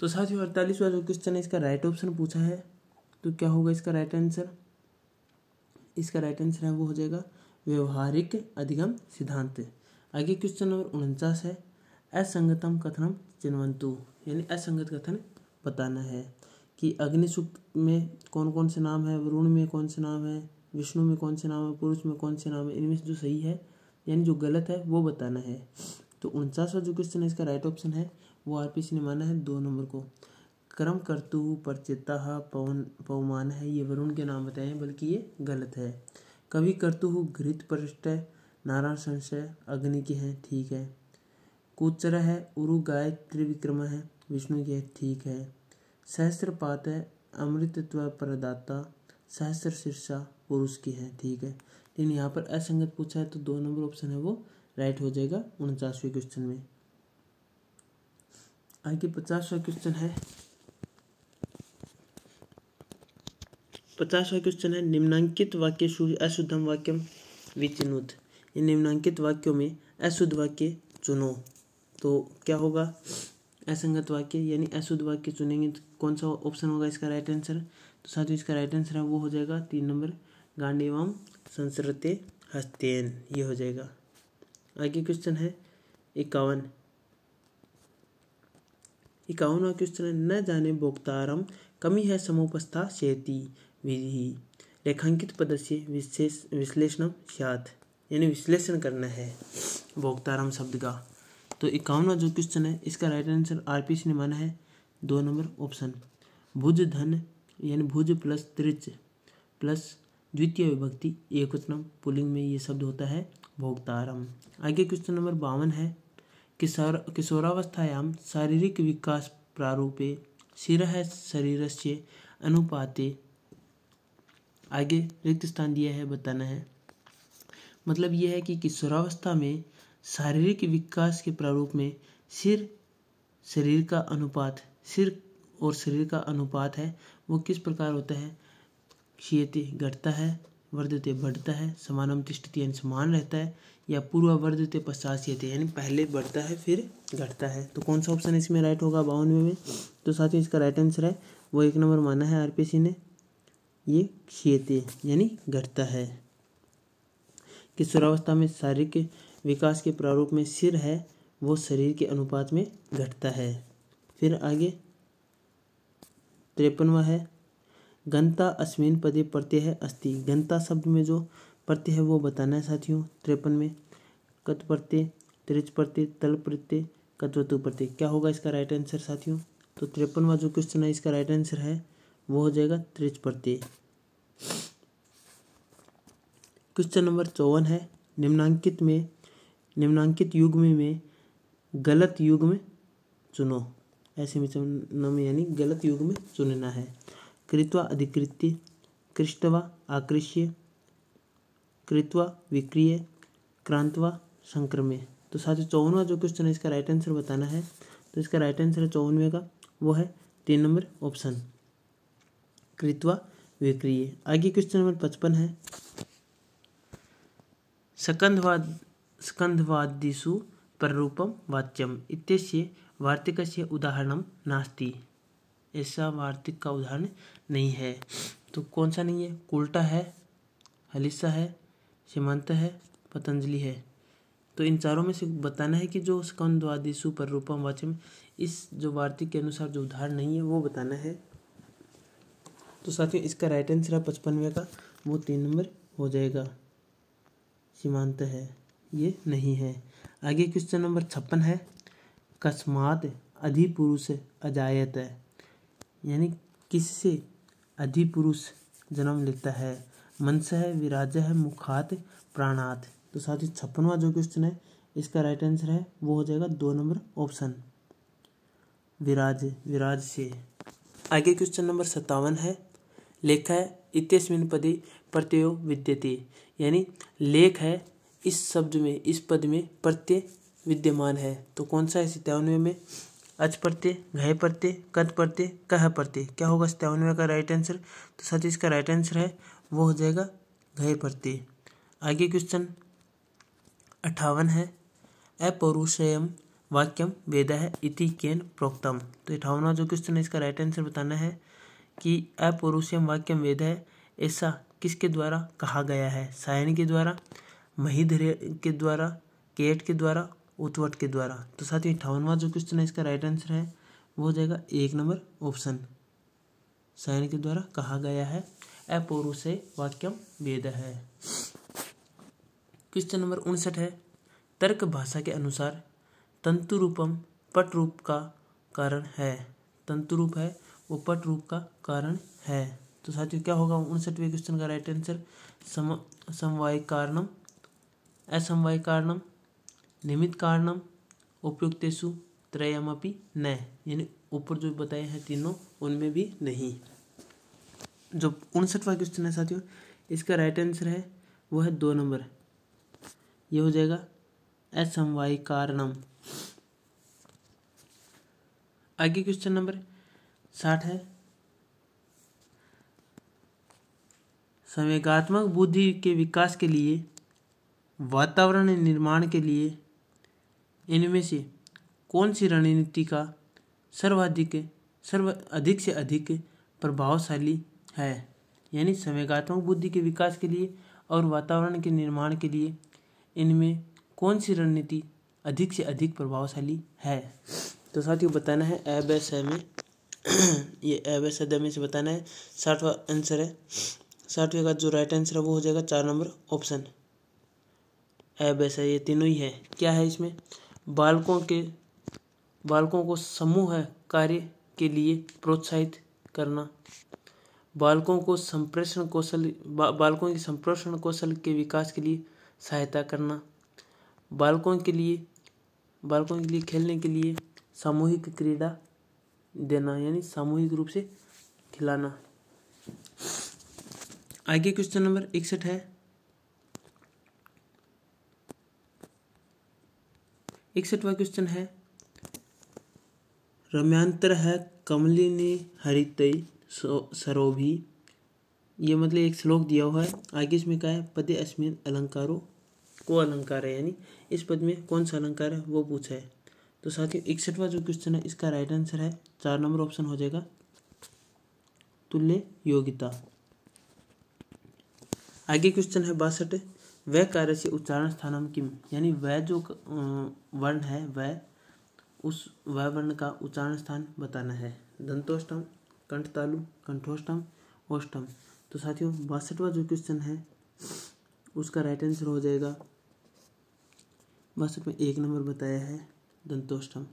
Speaker 1: तो साथियों अड़तालीसवा जो क्वेश्चन है इसका राइट ऑप्शन पूछा है तो क्या होगा इसका राइट आंसर इसका राइट आंसर है वो हो जाएगा व्यवहारिक अधिगम सिद्धांत आगे क्वेश्चन नंबर उनचास है असंगतम कथनम चिन्हवंतु यानी असंगत कथन बताना है कि अग्निसूक्त में कौन कौन से नाम है वरुण में कौन से नाम है विष्णु में कौन से नाम है पुरुष में कौन से नाम है इनमें से जो सही है यानी जो गलत है वो बताना है तो उनचासवा जो क्वेश्चन है इसका राइट ऑप्शन है वो आर पी निभाना है दो नंबर को क्रम करतु परचिता पवन पवमान है ये वरुण के नाम बताए हैं बल्कि ये गलत है कवि करतु घृत परिष्ट है नारायण संशय अग्नि के हैं ठीक है कुचर है उरु गाय त्रिविक्रम है विष्णु की है ठीक है पात है अमृतत्व प्रदाता सहस्त्र शीर्षा पुरुष की है ठीक है लेकिन यहाँ पर असंगत पूछा है तो दो नंबर ऑप्शन है वो राइट हो जाएगा उनचासवें क्वेश्चन में आगे पचासवा क्वेश्चन है पचासवा क्वेश्चन है निम्नांकित वाक्य अशुद्धम वाक्य विचिनुत इन निम्नांकित वाक्यों में अशुद्ध वाक्य चुनो तो क्या होगा असंगत वाक्य यानी अशुद्ध वाक्य चुनेंगे तो कौन सा ऑप्शन होगा इसका राइट आंसर तो साथ ही इसका राइट आंसर है वो हो जाएगा तीन नंबर गांडीव संस्कृत हस्तेन ये हो जाएगा आगे क्वेश्चन है इक्यावन इक्यावनवा क्वेश्चन है न जाने भोक्तारम कमी है समुपस्था शेती विधि रेखांकित पद से विशेष विश्लेषण स्यात यानी विश्लेषण करना है भोक्तारम शब्द का तो इक्यावनवा जो क्वेश्चन है इसका राइट आंसर आर पी ने माना है दो नंबर ऑप्शन भुज धन यानी भुज प्लस त्रिच प्लस द्वितीय विभक्ति एक पुलिंग में ये शब्द होता है भोक्तारम आगे क्वेश्चन नंबर बावन है किशोर किशोरावस्थायां है शरीर से अनुपाते आगे रिक्त स्थान दिया है बताना है मतलब यह है कि किशोरावस्था में शारीरिक विकास के प्रारूप में सिर शरीर का अनुपात सिर और शरीर का अनुपात है वो किस प्रकार होता है क्षेत्र घटता है वर्धते बढ़ता है समानम तिष्ठति समान रहता है या पूर्वावर्धते पश्चात यानी पहले बढ़ता है फिर घटता है तो कौन सा ऑप्शन इसमें राइट होगा बावनवे में तो साथ ही इसका राइट आंसर है वो एक नंबर माना है आर ने ये क्षीयते यानी घटता है किशोरावस्था में शारीरिक विकास के प्रारूप में सिर है वो शरीर के अनुपात में घटता है फिर आगे तिरपनवा है घनता अश्विन पदे प्रत्यय है अस्थि घनता शब्द में जो प्रत्यय है वो बताना है साथियों तिरपन में कत प्रत्यय त्रिज प्रत्यय तल प्रत्यय कतवतु प्रत्यय क्या होगा इसका राइट आंसर साथियों तो तिरपनवा जो क्वेश्चन है इसका राइट आंसर है वो हो जाएगा त्रिज प्रत्यय क्वेश्चन नंबर चौवन है निम्नांकित में निम्नांकित युग में, में गलत युग में चुनो ऐसे में चुनना में यानी गलत युग में चुनना है कृत्वा अधिकृत्य कृष्टवा आकृष्य कृत्वा विक्रिय क्रांतवा संक्रमे तो साथ ही चौवनवा जो क्वेश्चन है इसका राइट आंसर बताना है तो इसका राइट आंसर है चौवनवे का वो है तीन नंबर ऑप्शन कृत्वा विक्रिय आगे क्वेश्चन नंबर पचपन है स्कंधवाद स्कंधवादिशु पररूपम वाच्यम इत वार्तिक से उदाहरण नास्ति ऐसा वार्तिक का उदाहरण नहीं है तो कौन सा नहीं है उल्टा है हलिसा है सीमांत है पतंजलि है तो इन चारों में से बताना है कि जो स्कंद आदि सुपर रूपम वाचम इस जो वार्तिक के अनुसार जो उदाहरण नहीं है वो बताना है तो साथियों इसका राइट आंसर है पचपनवे का वो तीन नंबर हो जाएगा सीमांत है ये नहीं है आगे क्वेश्चन नंबर छप्पन है कस्मात अधिपुरुष अजायत है यानी किससे अधिपुरुष जन्म लेता है मनस है विराज है मुखात प्राणात तो साथ ही छप्पनवा जो क्वेश्चन है इसका राइट आंसर है वो हो जाएगा दो नंबर ऑप्शन विराज विराज से आगे क्वेश्चन नंबर सत्तावन है लेखा है इत्यस्मिन पदे प्रत्यय विद्यते यानी लेख है इस शब्द में इस पद में प्रत्यय विद्यमान है तो कौन सा है सत्तावनवे में अच प्रत्यय घय प्रत्यय कद प्रत्यय कह प्रत्यय क्या होगा सत्तावनवे का राइट आंसर तो साथ ही इसका राइट आंसर है वो हो जाएगा घय प्रत्यय आगे क्वेश्चन अठावन है अपौरुषयम वाक्यम वेद है इति केन प्रोक्तम तो अठावनवा जो क्वेश्चन है इसका राइट आंसर बताना है कि अपौरुषयम वाक्यम वेद है ऐसा किसके द्वारा कहा गया है सायन के द्वारा महिधरे के द्वारा केट के द्वारा उत्वट के द्वारा तो साथ ही अठावनवा जो क्वेश्चन है इसका राइट आंसर है वो हो जाएगा एक नंबर ऑप्शन सायन के द्वारा कहा गया है अपौरुषे वाक्यम वेद है क्वेश्चन नंबर उनसठ है तर्क भाषा के अनुसार तंतु रूपम पट रूप का कारण है तंतु रूप है वो पट रूप का कारण है तो साथियों क्या होगा उनसठवें क्वेश्चन का राइट आंसर सम समवाय कारणम असमवाय कारणम निमित कारणम उपयुक्तेशु त्रयमपि न यानी ऊपर जो बताए हैं तीनों उनमें भी नहीं जो उनसठवा क्वेश्चन है साथियों इसका राइट आंसर है वो है दो नंबर ये हो जाएगा एस एम वाई कारणम आगे क्वेश्चन नंबर साठ है संवेगात्मक बुद्धि के विकास के लिए वातावरण निर्माण के लिए इनमें से कौन सी रणनीति का सर्वाधिक सर्व अधिक से अधिक प्रभावशाली है यानी संवेगात्मक बुद्धि के विकास के लिए और वातावरण के निर्माण के लिए इनमें कौन सी रणनीति अधिक से अधिक प्रभावशाली है तो साथियों बताना है ए बस में ये ए बस में से बताना है साठवा आंसर है साठवें का जो राइट आंसर है वो हो जाएगा चार नंबर ऑप्शन ए बस ये तीनों ही है क्या है इसमें बालकों के बालकों को समूह कार्य के लिए प्रोत्साहित करना बालकों को संप्रेषण कौशल बा, बालकों की संप्रेषण कौशल के विकास के लिए सहायता करना बालकों के लिए बालकों के लिए खेलने के लिए सामूहिक क्रीड़ा देना यानी सामूहिक रूप से खिलाना आगे क्वेश्चन नंबर इकसठ है इकसठवा क्वेश्चन है रम्यांतर है कमली ने हरितई सरो सरोभी ये मतलब एक श्लोक दिया हुआ है आगे इसमें कहा है पद अस्मिन अलंकारों को अलंकार है यानी इस पद में कौन सा अलंकार है वो पूछा है तो साथियों इकसठवा जो क्वेश्चन है इसका राइट आंसर है चार नंबर ऑप्शन हो जाएगा तुल्य योग्यता आगे क्वेश्चन है बासठ वह कार्य से उच्चारण स्थानम किम यानी वह जो वर्ण है वह उस वह वर्ण का उच्चारण स्थान बताना है दंतोष्टम कंठ तालु कंठोष्टम ओष्टम तो साथियों बासठवा जो क्वेश्चन है उसका राइट आंसर हो जाएगा बासठ में एक नंबर बताया है दंतोष्टम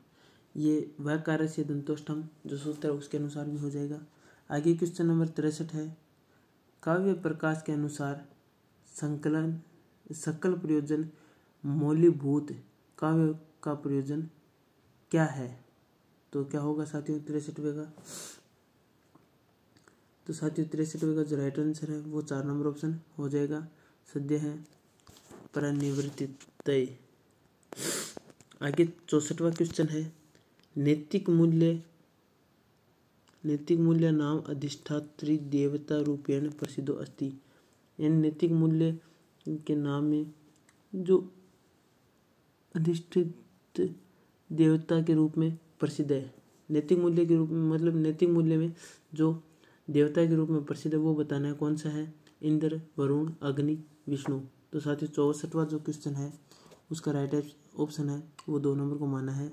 Speaker 1: ये वह कार्य से दंतोष्टम जो सूत्र है उसके अनुसार भी हो जाएगा आगे क्वेश्चन नंबर तिरसठ है काव्य प्रकाश के अनुसार संकलन सकल प्रयोजन मौलीभूत काव्य का प्रयोजन क्या है तो क्या होगा साथियों तिरसठवे का तो ही तिरसठ का जो राइट आंसर है वो चार नंबर ऑप्शन हो जाएगा सद्य है परनिवृत्ति तय आगे चौसठवा क्वेश्चन है नैतिक मूल्य नैतिक मूल्य नाम अधिष्ठात्री देवता रूपेण प्रसिद्ध अस्ति इन नैतिक मूल्य के नाम में जो अधिष्ठित देवता के रूप में प्रसिद्ध है नैतिक मूल्य के रूप में मतलब नैतिक मूल्य में जो देवता के रूप में प्रसिद्ध है वो बताना है कौन सा है इंद्र वरुण अग्नि विष्णु तो साथ ही चौसठवा जो क्वेश्चन है उसका राइट ऑप्शन है वो दो नंबर को माना है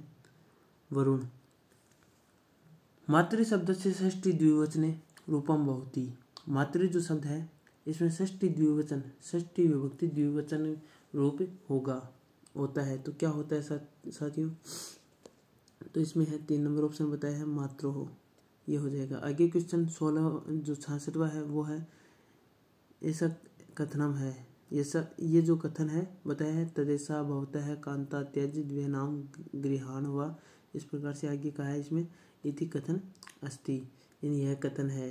Speaker 1: वरुण मातृ शब्द से षष्ठी द्विवचने रूपम भवती मातृ जो शब्द है इसमें षष्ठी द्विवचन षष्ठी विभक्ति द्विवचन रूप होगा होता है तो क्या होता है साथ साथियों तो इसमें है तीन नंबर ऑप्शन बताया है मातृ हो ये हो जाएगा आगे क्वेश्चन सोलह जो छासठवा है वो है ऐसा कथनम है ये सब ये जो कथन है बताया है तदेशा बहुत है कांता त्यज द्वे नाम गृहान हुआ इस प्रकार से आगे कहा है इसमें इति कथन अस्ति यानी यह कथन है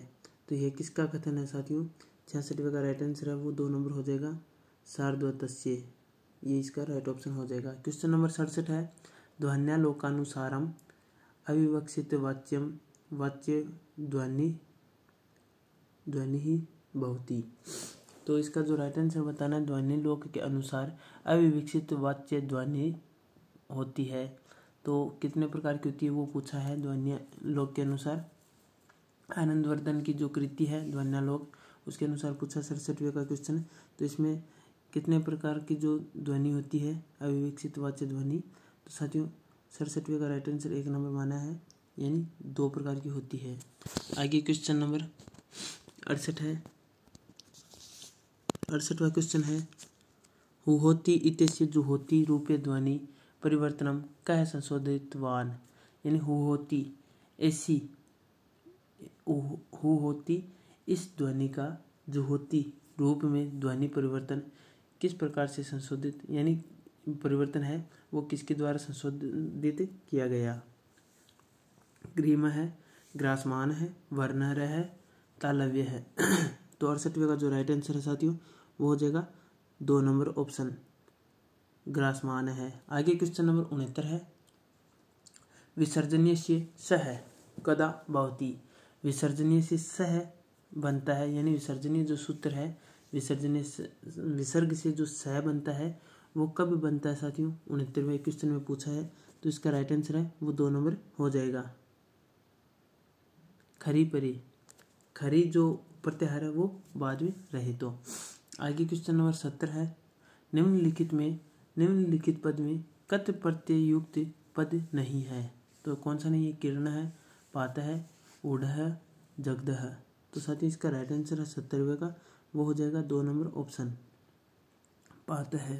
Speaker 1: तो यह किसका कथन है साथियों छियासठवें का राइट आंसर है वो दो नंबर हो जाएगा सार्धवतस्य ये इसका राइट ऑप्शन हो जाएगा क्वेश्चन नंबर सड़सठ है लोकानुसारम अविवक्षित वाच्यम वाच्य ध्वनि ध्वनि ही बहुती तो इसका जो राइट आंसर बताना है ध्वनि लोक के अनुसार अविविकसित वाच्य ध्वनि होती है तो कितने प्रकार की होती है वो पूछा है ध्वनि लोक के अनुसार आनंदवर्धन की जो कृति है ध्वनियालोक उसके अनुसार पूछा सड़सठवे का क्वेश्चन तो इसमें कितने प्रकार की जो ध्वनि होती है अविविकसित वाच्य ध्वनि तो साथियों सड़सठवे का राइट आंसर एक नंबर माना है यानी दो प्रकार की होती है आगे क्वेश्चन नंबर अड़सठ है अड़सठवा क्वेश्चन है इत जो होती रूपे ध्वनि परिवर्तनम कह संशोधितवान यानी हुहोति ऐसी होती इस ध्वनि का जो होती रूप में ध्वनि परिवर्तन किस प्रकार से संशोधित यानी परिवर्तन है वो किसके द्वारा संशोधित किया गया ग्रीम है ग्रासमान है वर्नर है तालव्य है तो अड़सठवें का जो राइट आंसर है साथियों वो हो जाएगा दो नंबर ऑप्शन ग्रासमान है आगे क्वेश्चन नंबर उनहत्तर है विसर्जनीय से सह कदा भवती विसर्जनीय से सह बनता है यानी विसर्जनीय जो सूत्र है विसर्जनीय विसर्ग से जो सह बनता है वो कब बनता है साथियों उनहत्तरवें क्वेश्चन में पूछा है तो इसका राइट आंसर है वो दो नंबर हो जाएगा खरी परी खरी जो प्रत्याहार है वो बाद में रहे तो आगे क्वेश्चन नंबर सत्तर है निम्नलिखित में निम्नलिखित पद में कत प्रत्ययुक्त पद नहीं है तो कौन सा नहीं है किरण है पात है उड़ है जगद है तो साथ ही इसका राइट आंसर है सत्तरवे का वो हो जाएगा दो नंबर ऑप्शन पात है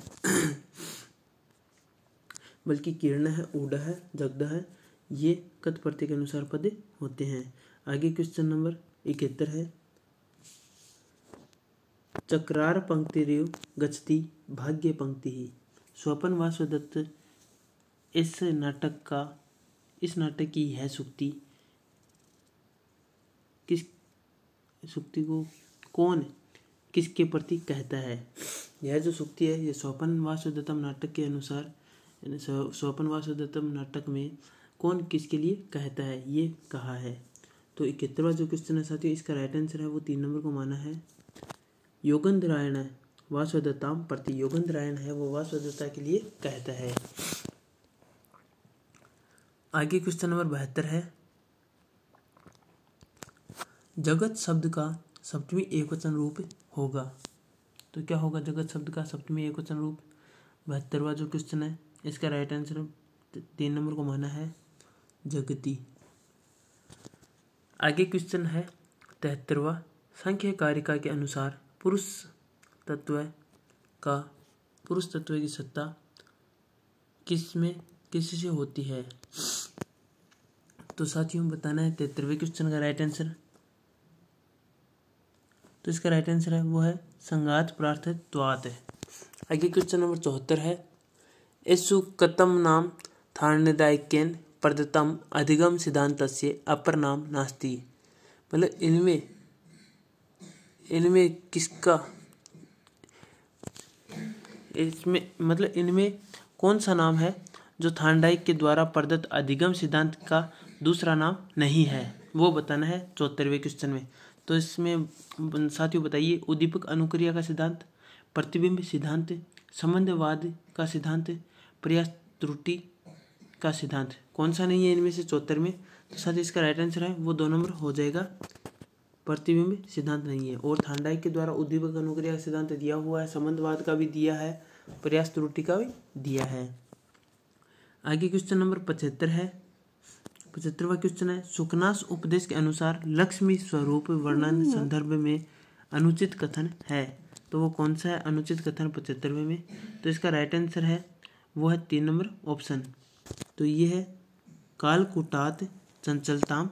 Speaker 1: बल्कि किरण है उड़ा है जगद है ये कत प्रत्यय के अनुसार पद होते हैं आगे क्वेश्चन नंबर इकहत्तर है चक्रार रेव गचती भाग्य पंक्ति ही स्वपन वासुदत्त इस नाटक का इस नाटक की है सुक्ति किस सुक्ति को कौन किसके प्रति कहता है यह जो सुक्ति है यह स्वपन वासुदत्तम नाटक के अनुसार स्वपन वासुदत्तम नाटक में कौन किसके लिए कहता है ये कहा है तो इकहत्तरवा जो क्वेश्चन है साथियों इसका राइट आंसर है वो तीन नंबर को माना है योगंधरायण वास्वदत्ताम प्रति योगंधरायण है वो वास्वदत्ता के लिए कहता है आगे क्वेश्चन नंबर बहत्तर है जगत शब्द का सप्तमी एकवचन रूप होगा तो क्या होगा जगत शब्द का सप्तमी एकवचन रूप बहत्तरवा जो क्वेश्चन है इसका राइट आंसर तीन नंबर को माना है जगती आगे क्वेश्चन है तेहत्तरवा संख्या कारिका के अनुसार पुरुष तत्व का पुरुष तत्व की सत्ता किस में किस से होती है तो साथियों बताना है तिहत्तरवें क्वेश्चन का राइट आंसर तो इसका राइट आंसर है वो है संगात प्रार्थ त्वात है आगे क्वेश्चन नंबर चौहत्तर है यशु कतम नाम थार्णदायकेन प्रदत्तम अधिगम सिद्धांत से अपर नाम नास्ती मतलब इनमें इनमें किसका इसमें मतलब इनमें कौन सा नाम है जो थानडाइक के द्वारा प्रदत्त अधिगम सिद्धांत का दूसरा नाम नहीं है वो बताना है चौहत्तरवें क्वेश्चन में तो इसमें साथियों बताइए उद्दीपक अनुक्रिया का सिद्धांत प्रतिबिंब सिद्धांत संबंधवाद का सिद्धांत प्रयास त्रुटि का सिद्धांत कौन सा नहीं है इनमें से चौहत्तर में तो साथ इसका राइट आंसर है वो दो नंबर हो जाएगा प्रतिबिंब सिद्धांत नहीं है और थांडाई के द्वारा उद्दीपक अनुक्रिया का सिद्धांत दिया हुआ है संबंधवाद का भी दिया है प्रयास त्रुटि का भी दिया है आगे क्वेश्चन नंबर पचहत्तर है पचहत्तरवा क्वेश्चन है सुखनाश उपदेश के अनुसार लक्ष्मी स्वरूप वर्णन हम्म। संदर्भ में अनुचित कथन है तो वो कौन सा है अनुचित कथन पचहत्तरवे में तो इसका राइट आंसर है वो है तीन नंबर ऑप्शन तो ये है कालकुटात चंचलताम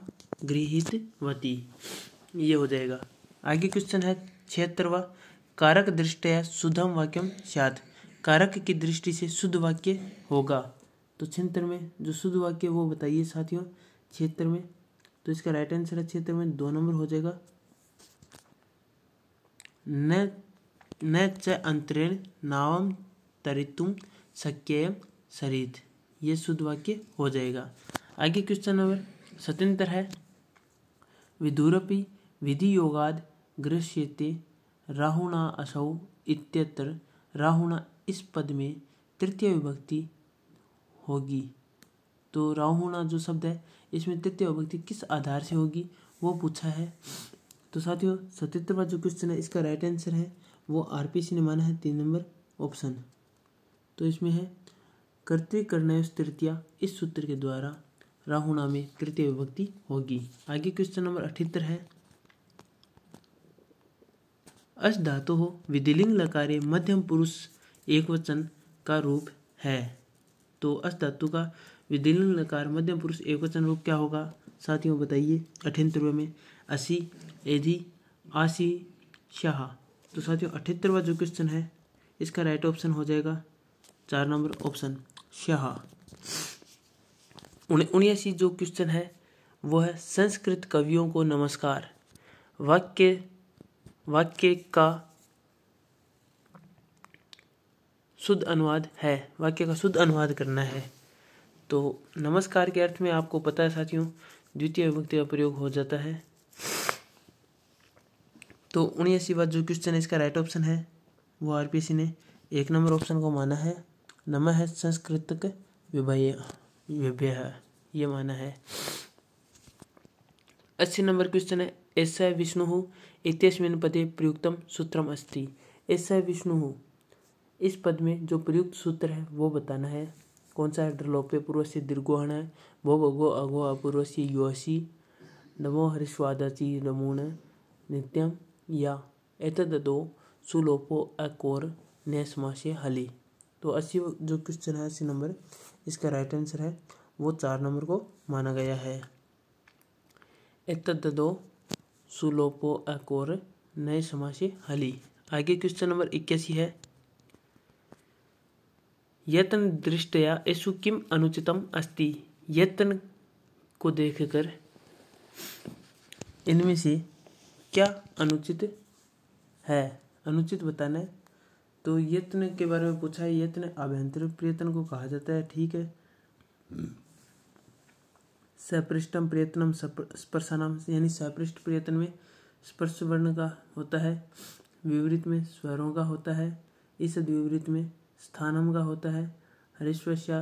Speaker 1: वती ये हो जाएगा आगे क्वेश्चन है क्षेत्र व कारक दृष्टया शुद्धम वाक्यम सात कारक की दृष्टि से शुद्ध वाक्य होगा तो क्षेत्र में जो शुद्ध वाक्य वो बताइए साथियों क्षेत्र में तो इसका राइट आंसर है क्षेत्र में दो नंबर हो जाएगा न न च अंतरेण नावम तरितुम शक्य सरित ये शुद्ध वाक्य हो जाएगा आगे क्वेश्चन नंबर स्वतंत्र है विदुरपि विधि योगाद गृह्यते राहुणा असौ इत्यत्र राहुणा इस पद में तृतीय विभक्ति होगी तो राहुणा जो शब्द है इसमें तृतीय विभक्ति किस आधार से होगी वो पूछा है तो साथियों सतहत्तरवा जो क्वेश्चन है इसका राइट आंसर है वो आर ने माना है तीन नंबर ऑप्शन तो इसमें है कर्तृ कर्णयस तृतीया इस सूत्र के द्वारा राहु में तृतीय विभक्ति होगी आगे क्वेश्चन नंबर अठहत्तर है अस धातु हो विधिलिंग लकारे मध्यम पुरुष एक वचन का रूप है तो अस धातु का विधिलिंग लकार मध्यम पुरुष एक वचन रूप क्या होगा साथियों बताइए अठहत्तर में असी एधि आशी शाह तो साथियों अठहत्तरवा जो क्वेश्चन है इसका राइट ऑप्शन हो जाएगा चार नंबर ऑप्शन शाह उन्यासी जो क्वेश्चन है वो है संस्कृत कवियों को नमस्कार वाक्य वाक्य का शुद्ध अनुवाद है वाक्य का शुद्ध अनुवाद करना है तो नमस्कार के अर्थ में आपको पता है साथियों द्वितीय विभक्ति का प्रयोग हो जाता है तो उन्यासी बात जो क्वेश्चन है इसका राइट ऑप्शन है वो आरपीसी ने एक नंबर ऑप्शन को माना है नम है संस्कृत विभय विभ्य ये माना है अस्सी नंबर क्वेश्चन है ऐसा विष्णु इतमिन पदे प्रयुक्तम सूत्रम अस्ति ऐसा विष्णु इस पद में जो प्रयुक्त सूत्र है वो बताना है कौन सा है ड्रलोपे पूर्व से दीर्घोहण है भो भगो अघो अपूर्व से युवासी नमो हरिस्वादाची नमूण नित्यम या एतदो सुलोपो अकोर ने से हली तो अस्सी जो क्वेश्चन है अस्सी नंबर इसका राइट आंसर है वो चार नंबर को माना गया है एतदो सुलोपो एकोर नए समासी हली आगे क्वेश्चन नंबर इक्यासी है यतन दृष्टया यशु किम अनुचितम अस्ति यतन को देखकर इनमें से क्या अनुचित है अनुचित बताना तो यत्न के बारे में पूछा है यत्न अभ्यंतरिक प्रयत्न को कहा जाता है ठीक है सपृष्टम प्रयत्नम स्पर्शनम यानी सपृष्ट प्रयत्न में स्पर्श वर्ण का होता है विवृत में स्वरों का होता है इस द्विवृत में स्थानम का होता है हरिश्वस्या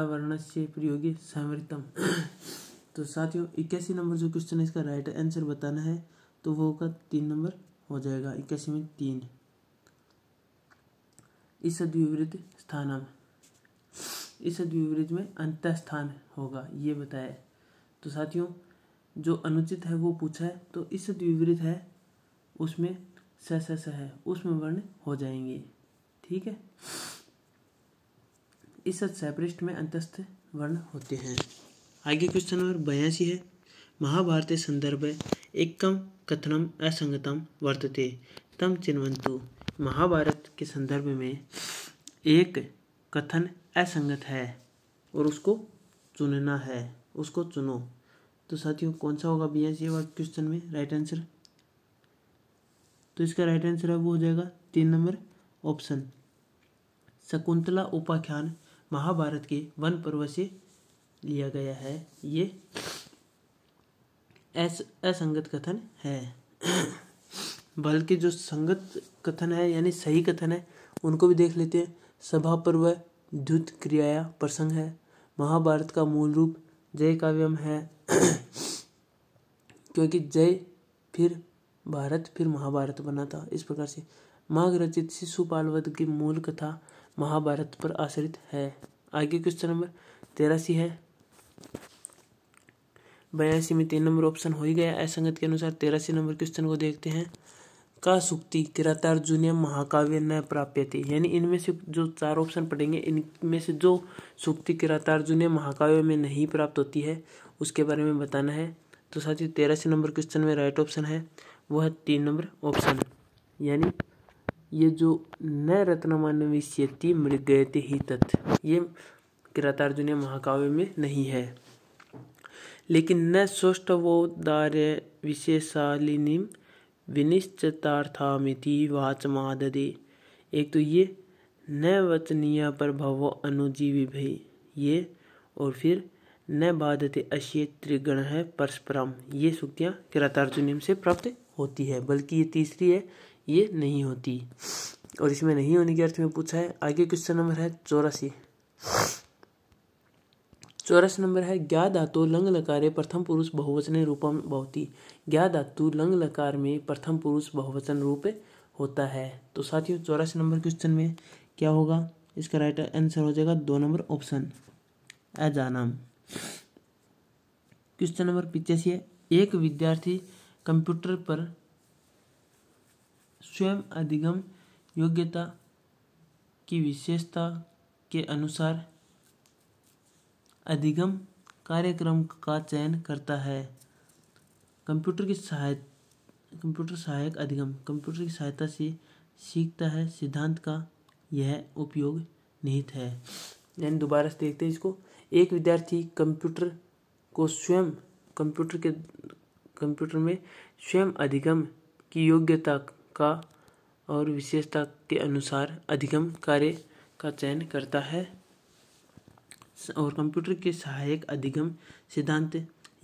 Speaker 1: अवर्ण से प्रयोगी समृतम तो साथियों इक्यासी नंबर जो क्वेश्चन है इसका राइट आंसर बताना है तो वो होगा तीन नंबर हो जाएगा इक्यासी में तीन इस द्विवृत्त स्थान इस द्विवृत्त में अंत स्थान होगा ये बताया तो साथियों जो अनुचित है वो पूछा है तो इस द्विवृत्त है उसमें स स स है उसमें वर्ण हो जाएंगे ठीक है इस सैपृष्ठ में अंतस्थ वर्ण होते हैं आगे क्वेश्चन नंबर बयासी है महाभारत संदर्भ एकम कथनम असंगतम वर्तते तम चिन्वंतु महाभारत के संदर्भ में एक कथन असंगत है और उसको चुनना है उसको चुनो तो साथियों कौन सा होगा बी एस वाला क्वेश्चन में राइट आंसर तो इसका राइट आंसर है वो हो जाएगा तीन नंबर ऑप्शन शकुंतला उपाख्यान महाभारत के वन पर्व से लिया गया है ये असंगत कथन है बल्कि जो संगत कथन है यानी सही कथन है उनको भी देख लेते हैं सभा पर्व द्युत क्रियाया प्रसंग है महाभारत का मूल रूप जय काव्यम है क्योंकि जय फिर भारत फिर महाभारत बना था इस प्रकार से माघ रचित शिशुपाल की मूल कथा महाभारत पर आश्रित है आगे क्वेश्चन नंबर तेरासी है बयासी में तीन नंबर ऑप्शन हो ही गया असंगत के अनुसार तेरासी नंबर क्वेश्चन को देखते हैं का सुक्ति किराता महाकाव्य न प्राप्यते यानी इनमें से जो चार ऑप्शन पढ़ेंगे इनमें से जो सुक्ति किराता महाकाव्य में नहीं प्राप्त होती है उसके बारे में बताना है तो ही तेरह से नंबर क्वेश्चन में राइट ऑप्शन है वह तीन नंबर ऑप्शन यानी ये जो न रत्नमानविष्यति मृगयते ही तथ्य ये किरातार्जुनीय महाकाव्य में नहीं है लेकिन न दार्य विशेषालिनी विनिश्चितार्थामिति वाचमाददे एक तो ये न पर भवो अनुजीवी भई ये और फिर न बाधते अश्य त्रिगण है परस्परम ये सुक्तियाँ किरातार्जुनियम से प्राप्त होती है बल्कि ये तीसरी है ये नहीं होती और इसमें नहीं होने के अर्थ में पूछा है आगे क्वेश्चन नंबर है चौरासी चौरस नंबर है ज्ञा धातु लंग लकारे प्रथम पुरुष बहुवचन रूपम बहुती ज्ञा धातु लंग लकार में प्रथम पुरुष बहुवचन रूप होता है तो साथियों चौरासी नंबर क्वेश्चन में क्या होगा इसका राइट आंसर हो जाएगा दो नंबर ऑप्शन एजानाम क्वेश्चन नंबर पिचासी है एक विद्यार्थी कंप्यूटर पर स्वयं अधिगम योग्यता की विशेषता के अनुसार अधिगम कार्यक्रम का चयन करता है कंप्यूटर की सहायता कंप्यूटर सहायक अधिगम कंप्यूटर की सहायता से सीखता है सिद्धांत का यह उपयोग निहित है यानी दोबारा से देखते हैं इसको एक विद्यार्थी कंप्यूटर को स्वयं कंप्यूटर के कंप्यूटर में स्वयं अधिगम की योग्यता का और विशेषता के अनुसार अधिगम कार्य का चयन करता है और कंप्यूटर के सहायक अधिगम सिद्धांत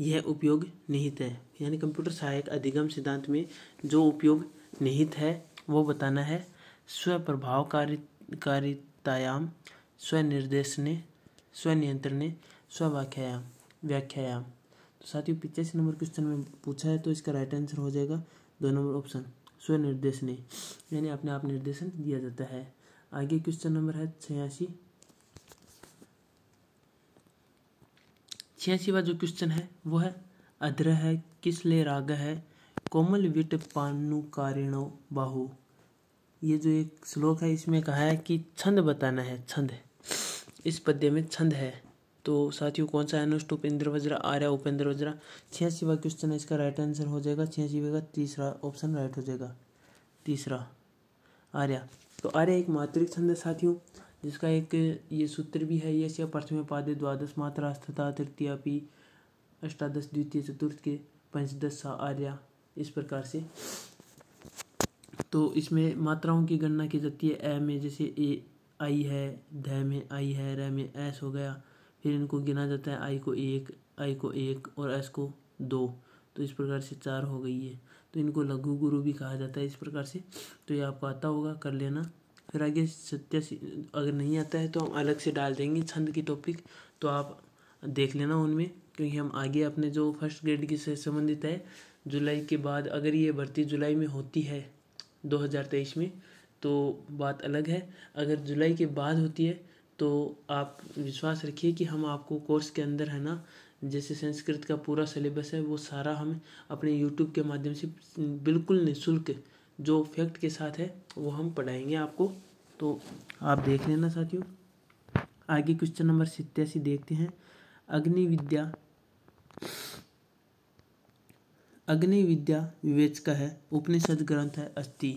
Speaker 1: यह उपयोग निहित है यानी कंप्यूटर सहायक अधिगम सिद्धांत में जो उपयोग निहित है वो बताना है स्व स्वप्रभावकारितायाम स्वनिर्देशने स्वनियंत्रण स्व व्याख्यायाम तो साथियों पिचासी नंबर क्वेश्चन में पूछा है तो इसका राइट आंसर हो जाएगा दो नंबर ऑप्शन स्वनिर्देशने यानी अपने आप निर्देशन दिया जाता है आगे क्वेश्चन नंबर है छियासी छियासीवा जो क्वेश्चन है वो है अद्र है किसले राग है कोमल विट पानु कारिणो बाहु ये जो एक श्लोक है इसमें कहा है कि छंद बताना है छंद इस पद्य में छंद है तो साथियों कौन सा है अनुष्ट उपेंद्र वज्रा आर्या उपेंद्र वज्रा छियासीवा क्वेश्चन है इसका राइट आंसर हो जाएगा छियासीवे का तीसरा ऑप्शन राइट हो जाएगा तीसरा आर्या तो आर्या एक मात्रिक छंद है साथियों जिसका एक ये सूत्र भी है यश पश्चिम पादे द्वादश मात्रास्तथा पी अष्टादश द्वितीय चतुर्थ के पंचदश आर्या इस प्रकार से तो इसमें मात्राओं की गणना की जाती है ए में जैसे ए आई है ध में आई है र में एस हो गया फिर इनको गिना जाता है आई को एक आई को एक और एस को दो तो इस प्रकार से चार हो गई है तो इनको लघु गुरु भी कहा जाता है इस प्रकार से तो ये आपको आता होगा कर लेना फिर आगे सत्य अगर नहीं आता है तो हम अलग से डाल देंगे छंद की टॉपिक तो आप देख लेना उनमें क्योंकि हम आगे अपने जो फर्स्ट ग्रेड की से संबंधित है जुलाई के बाद अगर ये भर्ती जुलाई में होती है 2023 में तो बात अलग है अगर जुलाई के बाद होती है तो आप विश्वास रखिए कि हम आपको कोर्स के अंदर है ना जैसे संस्कृत का पूरा सिलेबस है वो सारा हम अपने यूट्यूब के माध्यम से बिल्कुल निःशुल्क जो फैक्ट के साथ है वो हम पढ़ाएंगे आपको तो आप देख लेना साथियों आगे क्वेश्चन नंबर सत्यासी देखते हैं अग्नि विद्या अग्नि विद्या विवेचक है उपनिषद ग्रंथ है अस्थि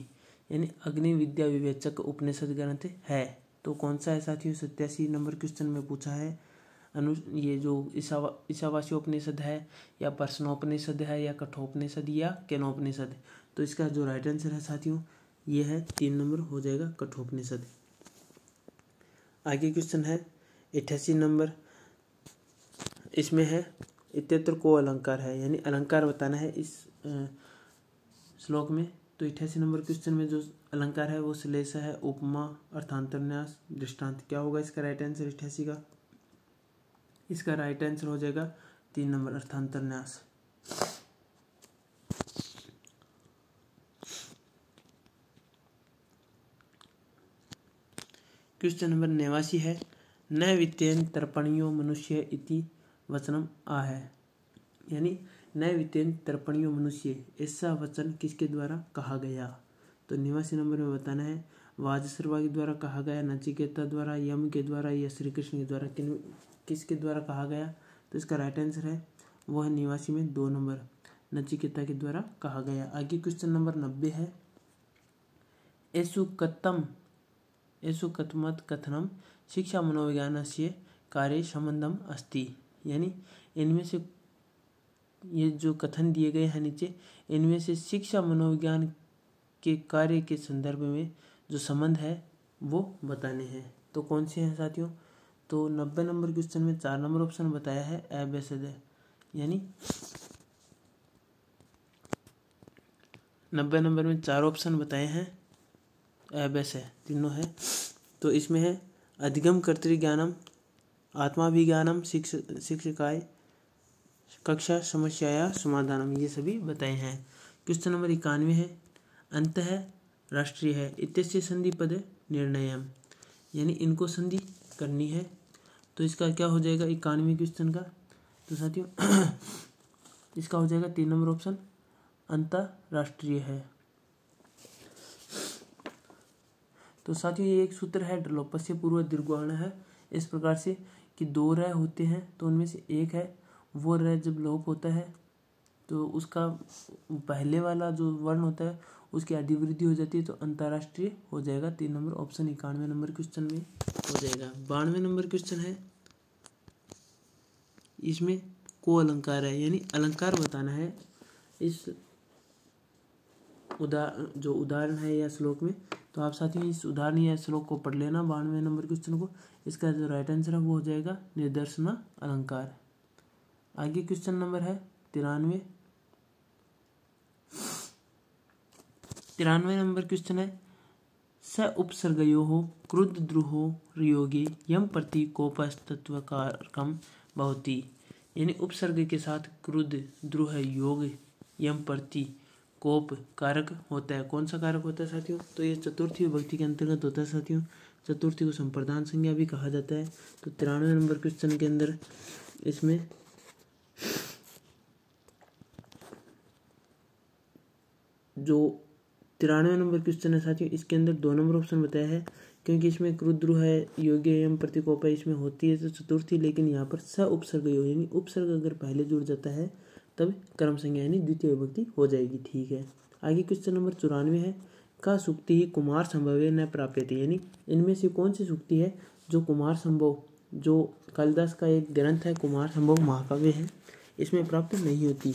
Speaker 1: यानी अग्नि विद्या विवेचक उपनिषद ग्रंथ है तो कौन सा है साथियों सत्यासी नंबर क्वेश्चन में पूछा है अनु ये जो ईशावासी उपनिषद है या प्रश्नोपनिषद है या कठोपनिषद या केनोपनिषद तो इसका जो राइट आंसर है साथियों ये है तीन नंबर हो जाएगा कठोपनिषद आगे क्वेश्चन है अठासी नंबर इसमें है इत्यत्र को अलंकार है यानी अलंकार बताना है इस श्लोक में तो अठासी नंबर क्वेश्चन में जो अलंकार है वो श्लेषा है उपमा अर्थांतरन्यास दृष्टांत क्या होगा इसका राइट आंसर अठासी का इसका राइट आंसर हो जाएगा तीन नंबर अर्थांतरन्यास क्वेश्चन नंबर नेवासी है न वित्तेन तर्पणियो मनुष्य इति वचनम आ है यानी न वित्तेन तर्पणियो मनुष्य ऐसा वचन किसके द्वारा कहा गया तो निवासी नंबर में बताना है वाजसर्वा के द्वारा कहा गया नचिकेता द्वारा यम के द्वारा या श्री कृष्ण के द्वारा किन किसके द्वारा कहा गया तो इसका राइट आंसर है वह है निवासी में दो नंबर नचिकेता के द्वारा कहा गया आगे क्वेश्चन नंबर नब्बे है ऐसु कत्तम कथनम शिक्षा मनोविज्ञान से कार्य संबंधम अस्ति यानी इनमें से ये जो कथन दिए गए हैं नीचे इनमें से शिक्षा मनोविज्ञान के कार्य के संदर्भ में जो संबंध है वो बताने हैं तो कौन से हैं साथियों तो नब्बे नंबर क्वेश्चन में चार नंबर ऑप्शन बताया है एबेसद यानी नब्बे नंबर में चार ऑप्शन बताए हैं एबस है तीनों है तो इसमें है अधिगम कर्तृज्ञानम आत्माभिज्ञानम शिक्ष शिक्षिकाय कक्षा समस्याया समाधानम ये सभी बताए हैं क्वेश्चन नंबर इक्यानवे है अंत है राष्ट्रीय है इत्यस्य संधि पद निर्णय यानी इनको संधि करनी है तो इसका क्या हो जाएगा इक्यानवे क्वेश्चन का तो साथियों इसका हो जाएगा तीन नंबर ऑप्शन अंतर्राष्ट्रीय है तो साथियों ये एक सूत्र है ड्रलोपस्य पूर्व दीर्घवर्ण है इस प्रकार से कि दो रह होते हैं तो उनमें से एक है वो रह जब लोप होता है तो उसका पहले वाला जो वर्ण होता है उसकी अधिवृद्धि हो जाती है तो अंतर्राष्ट्रीय हो जाएगा तीन नंबर ऑप्शन इक्यानवे नंबर क्वेश्चन में हो जाएगा बानवे नंबर क्वेश्चन है इसमें को अलंकार है यानी अलंकार बताना है इस उदा जो उदाहरण है या श्लोक में तो आप साथियों इस या श्लोक को पढ़ लेना बानवे नंबर क्वेश्चन को इसका जो राइट आंसर है वो हो जाएगा निर्दर्शना अलंकार आगे क्वेश्चन नंबर है तिरानवे तिरानवे नंबर क्वेश्चन है स उपसर्गयो क्रुद द्रुहो रियोगी यम प्रति कोपस्तत्वकारकम भवती यानी उपसर्ग के साथ क्रुद द्रुह योग यम प्रति कोप कारक होता है कौन सा कारक होता है साथियों तो ये चतुर्थी विभक्ति के अंतर्गत होता है साथियों चतुर्थी को संप्रदान संज्ञा भी कहा जाता है तो तिरानवे नंबर क्वेश्चन के अंदर इसमें जो तिरानवे नंबर क्वेश्चन है साथियों इसके अंदर दो नंबर ऑप्शन बताया है क्योंकि इसमें क्रुद्रु है योग्य एवं प्रतिकोप है इसमें होती है तो चतुर्थी लेकिन यहाँ पर स उपसर्ग योगी उपसर्ग अगर पहले जुड़ जाता है तब कर्म संज्ञा यानी द्वितीय विभक्ति हो जाएगी ठीक है आगे क्वेश्चन नंबर चौरानवे है का सुक्ति ही कुमार संभव न प्राप्त यानी इनमें से कौन सी सुक्ति है जो कुमार संभव जो कालिदास का एक ग्रंथ है कुमार संभव महाकाव्य है इसमें प्राप्त नहीं होती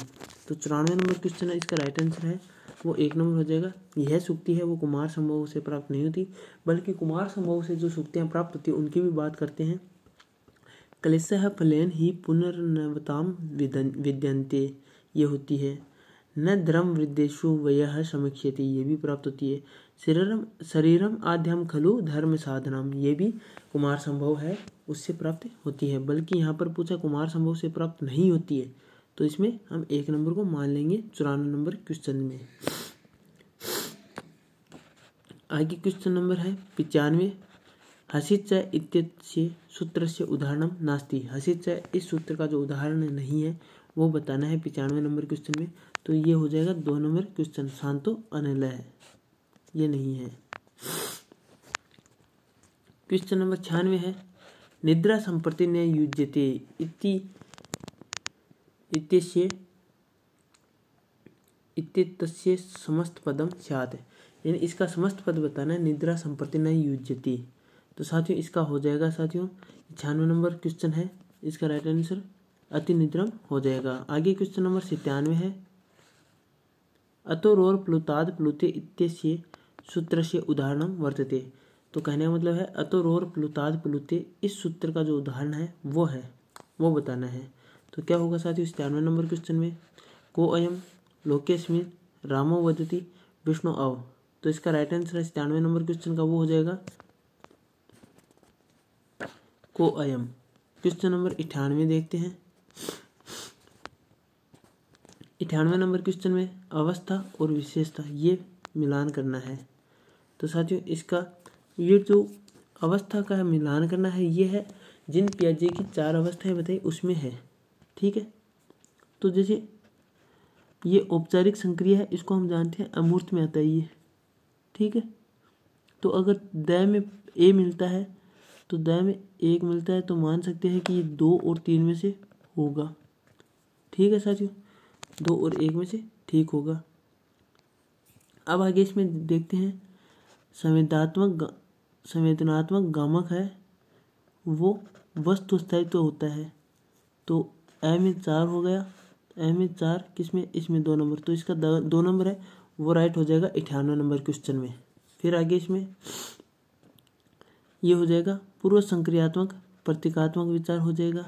Speaker 1: तो चौरानवे नंबर क्वेश्चन है इसका राइट आंसर है वो एक नंबर हो जाएगा यह सुक्ति है वो कुमार संभव से प्राप्त नहीं होती बल्कि कुमार संभव से जो सुक्तियाँ प्राप्त होती है उनकी भी बात करते हैं क्लेशः फलेन ही पुनर्नवताम विद्यन्ते ये होती है न धर्म वृद्धेशु वय समीक्षते ये भी प्राप्त होती है शरीरम शरीरम आद्यम खलु धर्म साधनम ये भी कुमार संभव है उससे प्राप्त होती है बल्कि यहाँ पर पूछा कुमार संभव से प्राप्त नहीं होती है तो इसमें हम एक नंबर को मान लेंगे चौरानवे नंबर क्वेश्चन में आगे क्वेश्चन नंबर है पचानवे हसी चय सूत्र से उदाहरण नास्ती हसित से इस सूत्र का जो उदाहरण नहीं है वो बताना है पिचानवे नंबर क्वेश्चन में तो ये हो जाएगा दो नंबर क्वेश्चन शांतो है ये नहीं है क्वेश्चन नंबर छियानवे है निद्रा संप्रति ने युजते इति इत्यस्य इत्यस्य समस्त पदम सियात यानी इसका समस्त पद बताना है निद्रा संप्रति न युजती तो साथियों इसका हो जाएगा साथियों छियानवे नंबर क्वेश्चन है इसका राइट आंसर अति निद्रम हो जाएगा आगे क्वेश्चन नंबर सितानवे है अतोरोर प्लुताद प्लुते इत्यस्य सूत्र से उदाहरण वर्तते तो कहने का मतलब है अतोरोर प्लुताद प्लुते इस सूत्र का जो उदाहरण है वो है वो बताना है तो क्या होगा साथियों सितानवे नंबर क्वेश्चन में को अयम लोकेशमिन रामो वदती विष्णु अव तो इसका राइट आंसर है सितानवे नंबर क्वेश्चन का वो हो जाएगा को अयम क्वेश्चन नंबर अठानवे देखते हैं अठानवे नंबर क्वेश्चन में अवस्था और विशेषता ये मिलान करना है तो साथियों इसका ये जो अवस्था का मिलान करना है ये है जिन प्याजे की चार अवस्थाएं बताई उसमें है ठीक है तो जैसे ये औपचारिक संक्रिया है इसको हम जानते हैं अमूर्त में आता है ये ठीक है तो अगर दय में ए मिलता है तो दया में एक मिलता है तो मान सकते हैं कि ये दो और तीन में से होगा ठीक है साथियों दो और एक में से ठीक होगा अब आगे इसमें देखते हैं संवेदात्मक संवेदनात्मक गामक है वो वस्तु स्थायित्व होता है तो ए में चार हो गया ए में चार किस में इसमें दो नंबर तो इसका दो नंबर है वो राइट हो जाएगा अठानवे नंबर क्वेश्चन में फिर आगे इसमें ये हो जाएगा पूर्व संक्रियात्मक प्रतीकात्मक विचार हो जाएगा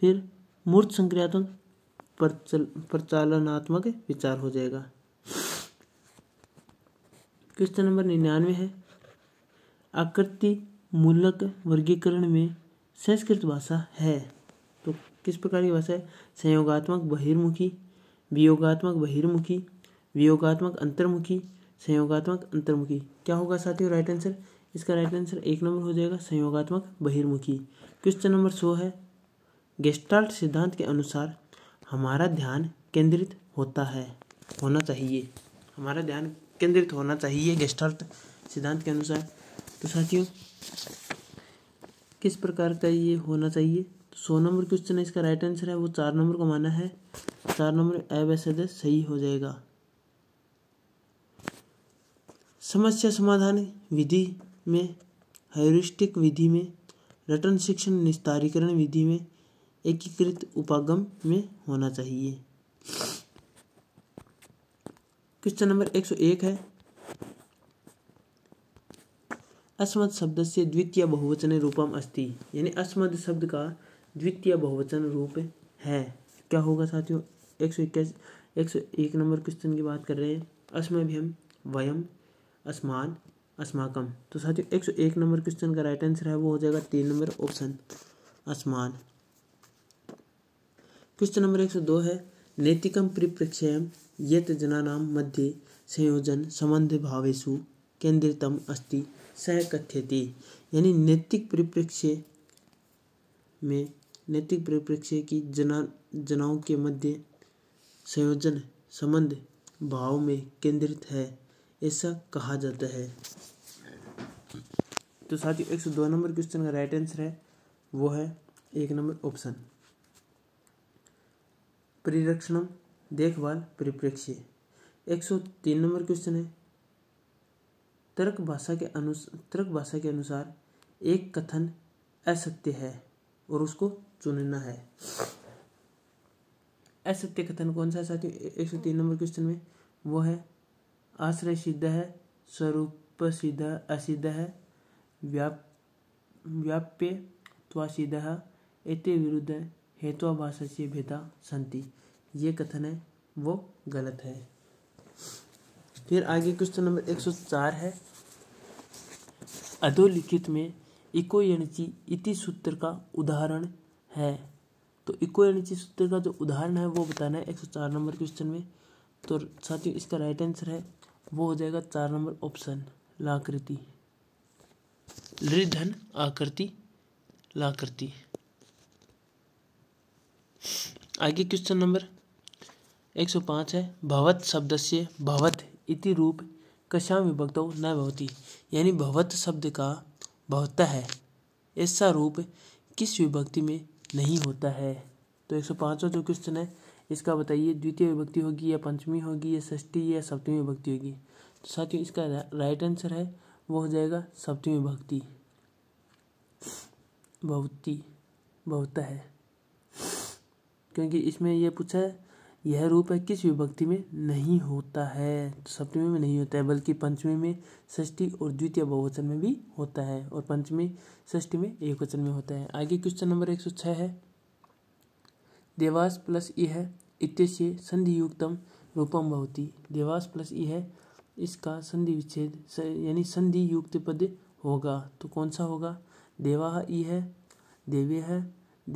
Speaker 1: फिर मूर्त संक्रियात्मक प्रचल प्रचालनात्मक विचार हो जाएगा क्वेश्चन नंबर निन्यानवे है आकृति मूलक वर्गीकरण में संस्कृत भाषा है तो किस प्रकार की भाषा है संयोगात्मक बहिर्मुखी वियोगात्मक बहिर्मुखी वियोगात्मक अंतर्मुखी संयोगात्मक अंतर्मुखी क्या होगा साथियों राइट आंसर इसका राइट आंसर एक नंबर हो जाएगा संयोगात्मक बहिर्मुखी क्वेश्चन नंबर सो है गेस्टाल्ट सिद्धांत के अनुसार हमारा ध्यान केंद्रित होता है होना चाहिए हमारा ध्यान केंद्रित होना चाहिए गेस्टाल्ट सिद्धांत के अनुसार तो साथियों किस प्रकार का ये होना चाहिए तो सौ नंबर क्वेश्चन है इसका राइट आंसर है वो चार नंबर को माना है चार नंबर अवैसे सही हो जाएगा समस्या समाधान विधि में हेरिस्टिक विधि में रटन शिक्षण निस्तारीकरण विधि में एकीकृत उपागम में होना चाहिए क्वेश्चन नंबर 101 है अस्मद शब्द से द्वितीय बहुवचन रूपम अस्ति यानी अस्मद शब्द का द्वितीय बहुवचन रूप है क्या होगा साथियों एक सौ इक्कीस एक सौ एक नंबर क्वेश्चन की बात कर रहे हैं अस्मभ्यम वयम अस्मान अस्माकम तो साथियों एक सौ एक नंबर क्वेश्चन का राइट आंसर है वो हो जाएगा तीन नंबर ऑप्शन आसमान क्वेश्चन नंबर एक सौ दो है नैतिकम परिप्रक्षयम यत जनानां मध्य संयोजन संबंध भावेशु केंद्रितम अस्ति सह कथ्यति यानी नैतिक परिप्रेक्ष्य में नैतिक परिप्रेक्ष्य की जना जनाओं के मध्य संयोजन संबंध भाव में केंद्रित है ऐसा कहा जाता है तो साथियों एक सौ दो नंबर क्वेश्चन का राइट आंसर है वो है एक नंबर ऑप्शन परिरक्षणम देखभाल परिप्रेक्ष्य एक सौ तीन नंबर क्वेश्चन है तर्क भाषा के अनुसार तर्क भाषा के अनुसार एक कथन असत्य है और उसको चुनना है असत्य कथन कौन सा है साथियों एक सौ तीन नंबर क्वेश्चन में वो है आश्रय सिद्ध है स्वरूप सिद्ध असिद्ध है व्याप व्याप्य है एते विरुद्ध हेत्वाभाषा से भेदा संति ये कथन है वो गलत है फिर आगे क्वेश्चन तो नंबर एक सौ चार है अधोलिखित में इको यणची इति सूत्र का उदाहरण है तो इको यणची सूत्र का जो उदाहरण है वो बताना है एक सौ चार नंबर क्वेश्चन में तो साथियों इसका राइट आंसर है वो हो जाएगा चार नंबर ऑप्शन लाकृति लृधन आकृति लाकृति आगे क्वेश्चन नंबर एक सौ पाँच है भवत शब्द से भवत इति रूप कशा विभक्त न भवती यानी भवत शब्द का भवता है ऐसा रूप किस विभक्ति में नहीं होता है तो एक सौ पाँचवा जो क्वेश्चन है इसका बताइए द्वितीय विभक्ति होगी या पंचमी होगी या षष्ठी या सप्तमी विभक्ति होगी तो साथियों इसका राइट आंसर है वो हो जाएगा सप्तमी विभक्ति बहुती बहुता है क्योंकि इसमें यह पूछा है यह रूप है किस विभक्ति में नहीं होता है तो सप्तमी में नहीं होता है बल्कि पंचमी में षष्ठी और द्वितीय बहुवचन में भी होता है और पंचमी षष्ठी में एक वचन में होता है आगे क्वेश्चन नंबर एक सौ छः है देवास प्लस इह इत्यस्य संधियुक्तम रूपम भवति देवास प्लस इह इसका संधि विच्छेद यानी संधि युक्त पद होगा तो कौन सा होगा देवा इह देव्य है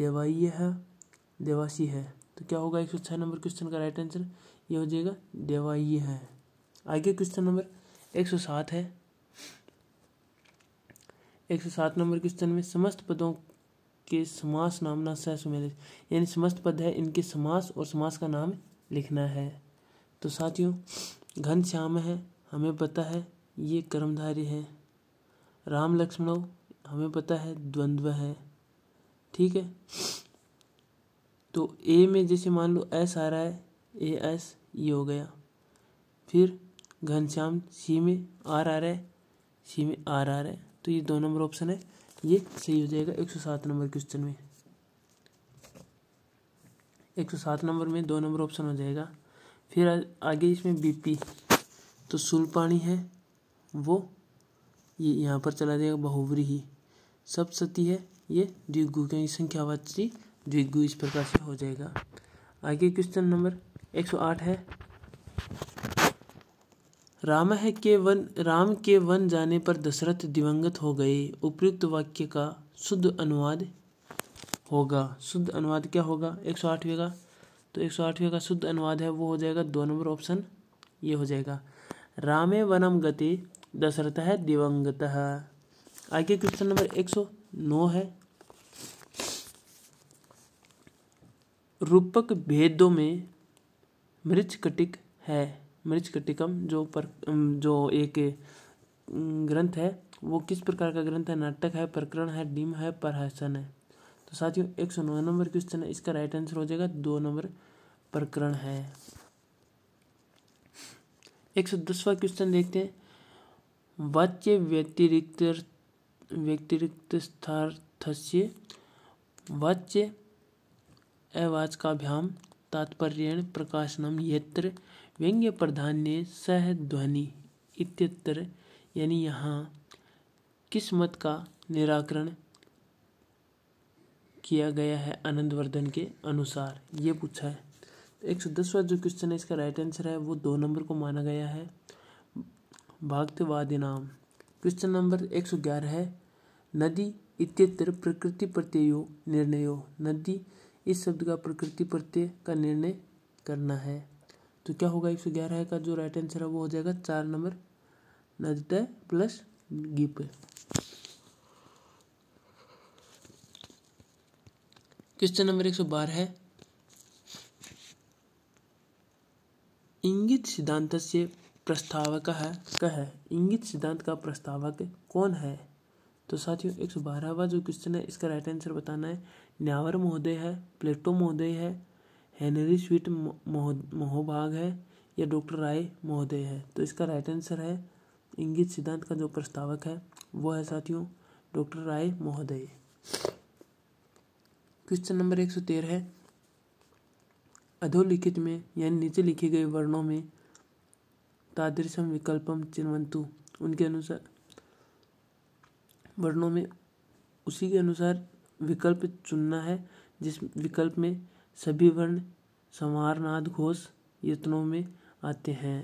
Speaker 1: देवाइय है देवासी है तो क्या होगा एक सौ छः नंबर क्वेश्चन का राइट आंसर ये हो जाएगा देवाइय है आगे क्वेश्चन नंबर एक सौ सात है एक सौ सात नंबर क्वेश्चन में समस्त पदों के समास नामना सह सुमेलित यानी समस्त पद है इनके समास और समास का नाम लिखना है तो साथियों घन श्याम है हमें पता है ये कर्मधारी है राम लक्ष्मण हमें पता है द्वंद्व है ठीक है तो ए में जैसे मान लो एस आ रहा है ए एस ये हो गया फिर घनश्याम सी में आर आ रहा है सी में आर आ रहा है तो ये दो नंबर ऑप्शन है ये सही हो जाएगा एक सौ सात नंबर क्वेश्चन में एक सौ सात नंबर में दो नंबर ऑप्शन हो जाएगा फिर आ, आगे इसमें बीपी तो सुल पानी है वो ये यहाँ पर चला जाएगा बहुवरी ही सती है ये द्विगु क्योंकि संख्यावाची द्विगु इस प्रकार से हो जाएगा आगे क्वेश्चन नंबर एक सौ आठ है है के वन राम के वन जाने पर दशरथ दिवंगत हो गए उपयुक्त वाक्य का शुद्ध अनुवाद होगा शुद्ध अनुवाद क्या होगा एक सौ आठवें का तो एक सौ आठवें का शुद्ध अनुवाद है वो हो जाएगा दो नंबर ऑप्शन ये हो जाएगा रामे वनम गति दशरथ है दिवंगत आगे क्वेश्चन नंबर एक सौ नौ है रूपक भेदों में मृचकटिक है कटिकम जो पर जो एक ग्रंथ है वो किस प्रकार का ग्रंथ है नाटक है प्रकरण है डीम है प्रहसन है तो साथियों एक सौ नौ नंबर क्वेश्चन है इसका राइट आंसर हो जाएगा दो नंबर प्रकरण है एक सौ दसवा क्वेश्चन देखते हैं वाच्य व्यतिरिक्त व्यतिरिक्त स्थार्थस्य वाच्य अवाच का अभ्याम तात्पर्य प्रकाशनम यत्र व्यंग्य प्रधान्य ध्वनि इत्यत्र यानी यहाँ किस मत का निराकरण किया गया है आनंदवर्धन के अनुसार ये पूछा है एक सौ दसवा जो क्वेश्चन है इसका राइट आंसर है वो दो नंबर को माना गया है भागतवादी नाम क्वेश्चन नंबर एक सौ ग्यारह है नदी इत्यत्र प्रकृति प्रत्ययो निर्णयो नदी इस शब्द का प्रकृति प्रत्यय का निर्णय करना है तो क्या होगा एक सौ ग्यारह का जो राइट आंसर है वो हो जाएगा चार नंबर नजदय प्लस गिप क्वेश्चन नंबर एक सौ बारह है इंगित सिद्धांत से प्रस्तावक है कह है इंगित सिद्धांत का प्रस्तावक कौन है तो साथियों एक सौ बारहवा जो क्वेश्चन है इसका राइट आंसर बताना है न्यावर महोदय है प्लेटो महोदय है हेनरी स्वीट मोहभाग है या डॉक्टर राय महोदय है तो इसका राइट आंसर है इंगित सिद्धांत का जो प्रस्तावक है वो है साथियों डॉक्टर राय महोदय क्वेश्चन नंबर एक सौ तेरह है अधोलिखित में यानी नीचे लिखे गए वर्णों में तादृशम विकल्पम चिन्वंतु उनके अनुसार वर्णों में उसी के अनुसार विकल्प चुनना है जिस विकल्प में सभी वर्ण समारनाथ घोष यत्नों में आते हैं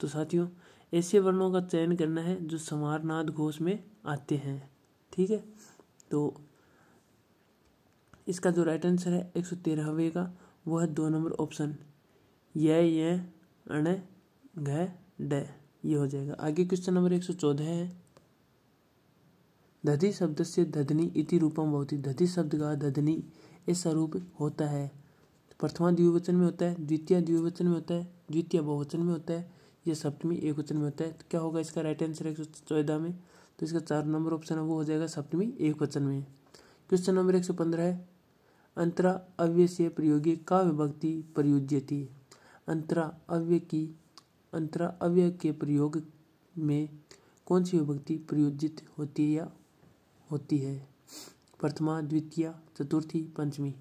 Speaker 1: तो साथियों ऐसे वर्णों का चयन करना है जो समारनाथ घोष में आते हैं ठीक है तो इसका जो राइट आंसर है एक सौ तेरहवे का वो है दो नंबर ऑप्शन ये ये अण घ ड ये हो जाएगा आगे क्वेश्चन नंबर एक सौ चौदह है धधि शब्द से धधनी इति रूपम ही धधि शब्द का धधनी ऐसा रूप होता है प्रथमा द्विवचन में होता है द्वितीय द्विवचन में होता है द्वितीय बहुवचन में होता है यह सप्तमी एक वचन में होता है तो क्या होगा इसका राइट आंसर एक सौ चौदह में तो इसका चार नंबर ऑप्शन है वो हो जाएगा सप्तमी एक वचन में क्वेश्चन नंबर एक सौ पंद्रह है अंतरा अव्य से प्रयोगी का विभक्ति प्रयोज्य थी अंतरा अव्य की अंतरा अव्य के प्रयोग में कौन सी विभक्ति प्रयोजित होती है या होती है प्रथमा द्वितीय चतुर्थी पंचमी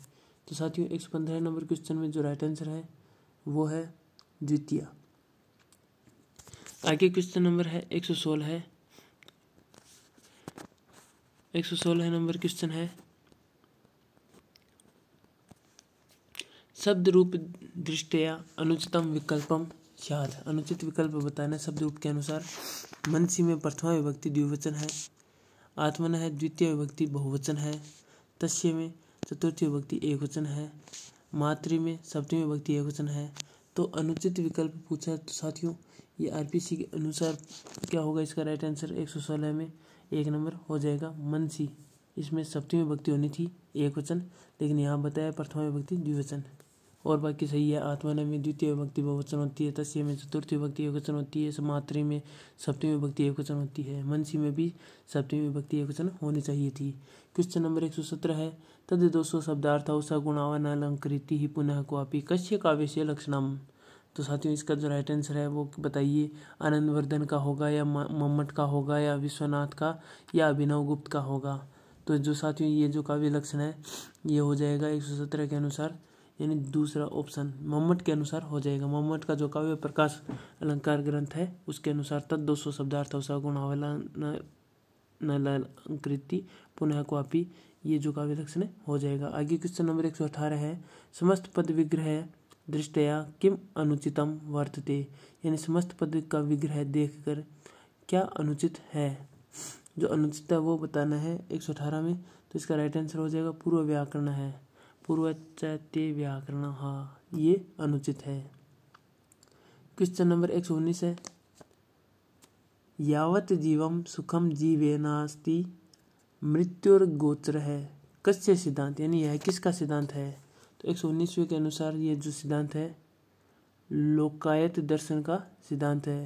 Speaker 1: तो साथियों एक सौ पंद्रह नंबर क्वेश्चन में जो राइट आंसर है वो है द्वितीय आगे क्वेश्चन नंबर है एक सौ सोलह है एक सौ सोलह नंबर क्वेश्चन है शब्द रूप दृष्टया अनुचितम विकल्पम याद अनुचित विकल्प बताना शब्द रूप के अनुसार मनसी में प्रथमा विभक्ति द्विवचन है आत्मन है द्वितीय विभक्ति बहुवचन है तस्य में चतुर्थी विभक्ति एक वचन है मातृ में सप्तमी विभक्ति एक वचन है तो अनुचित विकल्प पूछा तो साथियों ये आर के अनुसार क्या होगा इसका राइट आंसर एक सौ सोलह में एक नंबर हो जाएगा मनसी इसमें सप्तमी विभक्ति होनी थी एक वचन लेकिन यहाँ बताया प्रथमा विभक्ति द्विवचन और बाकी सही है आत्मा में द्वितीय विभक्ति बहुवचन होती है तस्य में चतुर्थी भक्ति एकवचन होती है समात्री में सप्तमी भक्ति एकवचन होती है मनसी में भी सप्तमी भक्ति एकवचन होनी चाहिए थी क्वेश्चन नंबर एक सौ सत्रह है तद दो सौ शब्दार्थ उषा गुणावन अलंकृति ही पुनः क्वापी कश्य काव्य लक्षणम तो साथियों इसका जो राइट आंसर है वो बताइए आनंदवर्धन का होगा या मम्मट का होगा या विश्वनाथ का या अभिनव गुप्त का होगा तो जो साथियों ये जो काव्य लक्षण है ये हो जाएगा एक सौ सत्रह के अनुसार यानी दूसरा ऑप्शन मोहम्मद के अनुसार हो जाएगा मोहम्मद का जो काव्य प्रकाश अलंकार ग्रंथ है उसके अनुसार तद दो सौ शब्दार्थ अवसर हवला नलकृति पुनः क्वापी ये जो काव्य लक्षण हो जाएगा आगे क्वेश्चन नंबर एक सौ अठारह है समस्त पद विग्रह दृष्टया किम अनुचितम वर्तते यानी समस्त पद का विग्रह देख कर क्या अनुचित है जो अनुचित है वो बताना है एक सौ अठारह में तो इसका राइट आंसर हो जाएगा पूर्व व्याकरण है पूर्वचैत्य व्याकरण हा ये अनुचित है क्वेश्चन नंबर एक सौ उन्नीस है यावत जीवम सुखम जीवेनास्ति गोत्र है कस्य सिद्धांत यानी यह किसका सिद्धांत है तो एक सौ उन्नीसवें के अनुसार ये जो सिद्धांत है लोकायत दर्शन का सिद्धांत है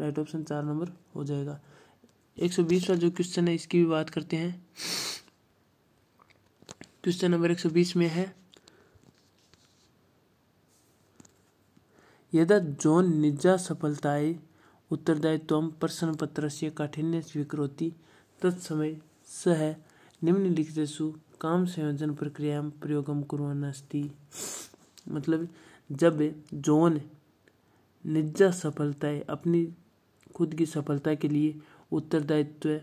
Speaker 1: राइट ऑप्शन चार नंबर हो जाएगा एक सौ बीसवा जो क्वेश्चन है इसकी भी बात करते हैं क्वेश्चन नंबर एक सौ बीस में है यदा जॉन निजा सफलताए उत्तरदायित्व प्रश्न पत्र से काठिन्य स्वीकृति तत्समय सह सु काम संयोजन प्रक्रिया प्रयोग कुर्वन् मतलब जब जॉन निजा सफलताएं अपनी खुद की सफलता के लिए उत्तरदायित्व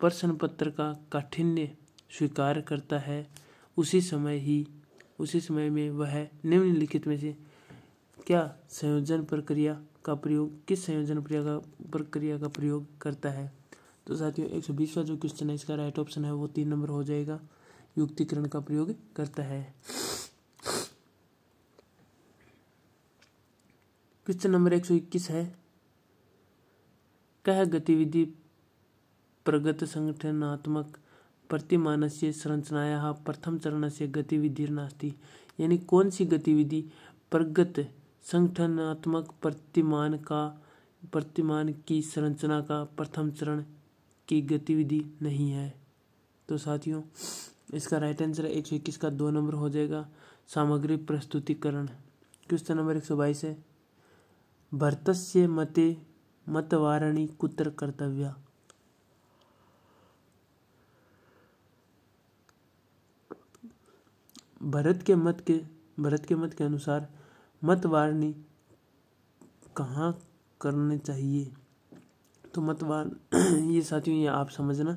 Speaker 1: प्रश्न पत्र का काठिन्य स्वीकार करता है उसी समय ही उसी समय में वह निम्नलिखित में से क्या संयोजन प्रक्रिया का प्रयोग किस संयोजन प्रक्रिया का प्रक्रिया का प्रयोग करता है तो साथियों एक सौ बीसवा जो क्वेश्चन है इसका राइट ऑप्शन है वो तीन नंबर हो जाएगा युक्तिकरण का प्रयोग करता है क्वेश्चन नंबर एक सौ इक्कीस है कह गतिविधि प्रगत संगठनात्मक प्रतिमान से संरचनाया चरण से गतिविधि गतिविधिर्नास्ति यानी कौन सी गतिविधि प्रगत संगठनात्मक प्रतिमान का प्रतिमान की संरचना का प्रथम चरण की गतिविधि नहीं है तो साथियों इसका राइट आंसर एक सौ इक्कीस का दो नंबर हो जाएगा सामग्री प्रस्तुतिकरण क्वेश्चन नंबर एक सौ बाईस है भरतस्य मते मतवारणी कुत्र कर्तव्य भरत के मत के भरत के मत के अनुसार मत कहाँ करने चाहिए तो मतवार ये साथियों ये आप समझना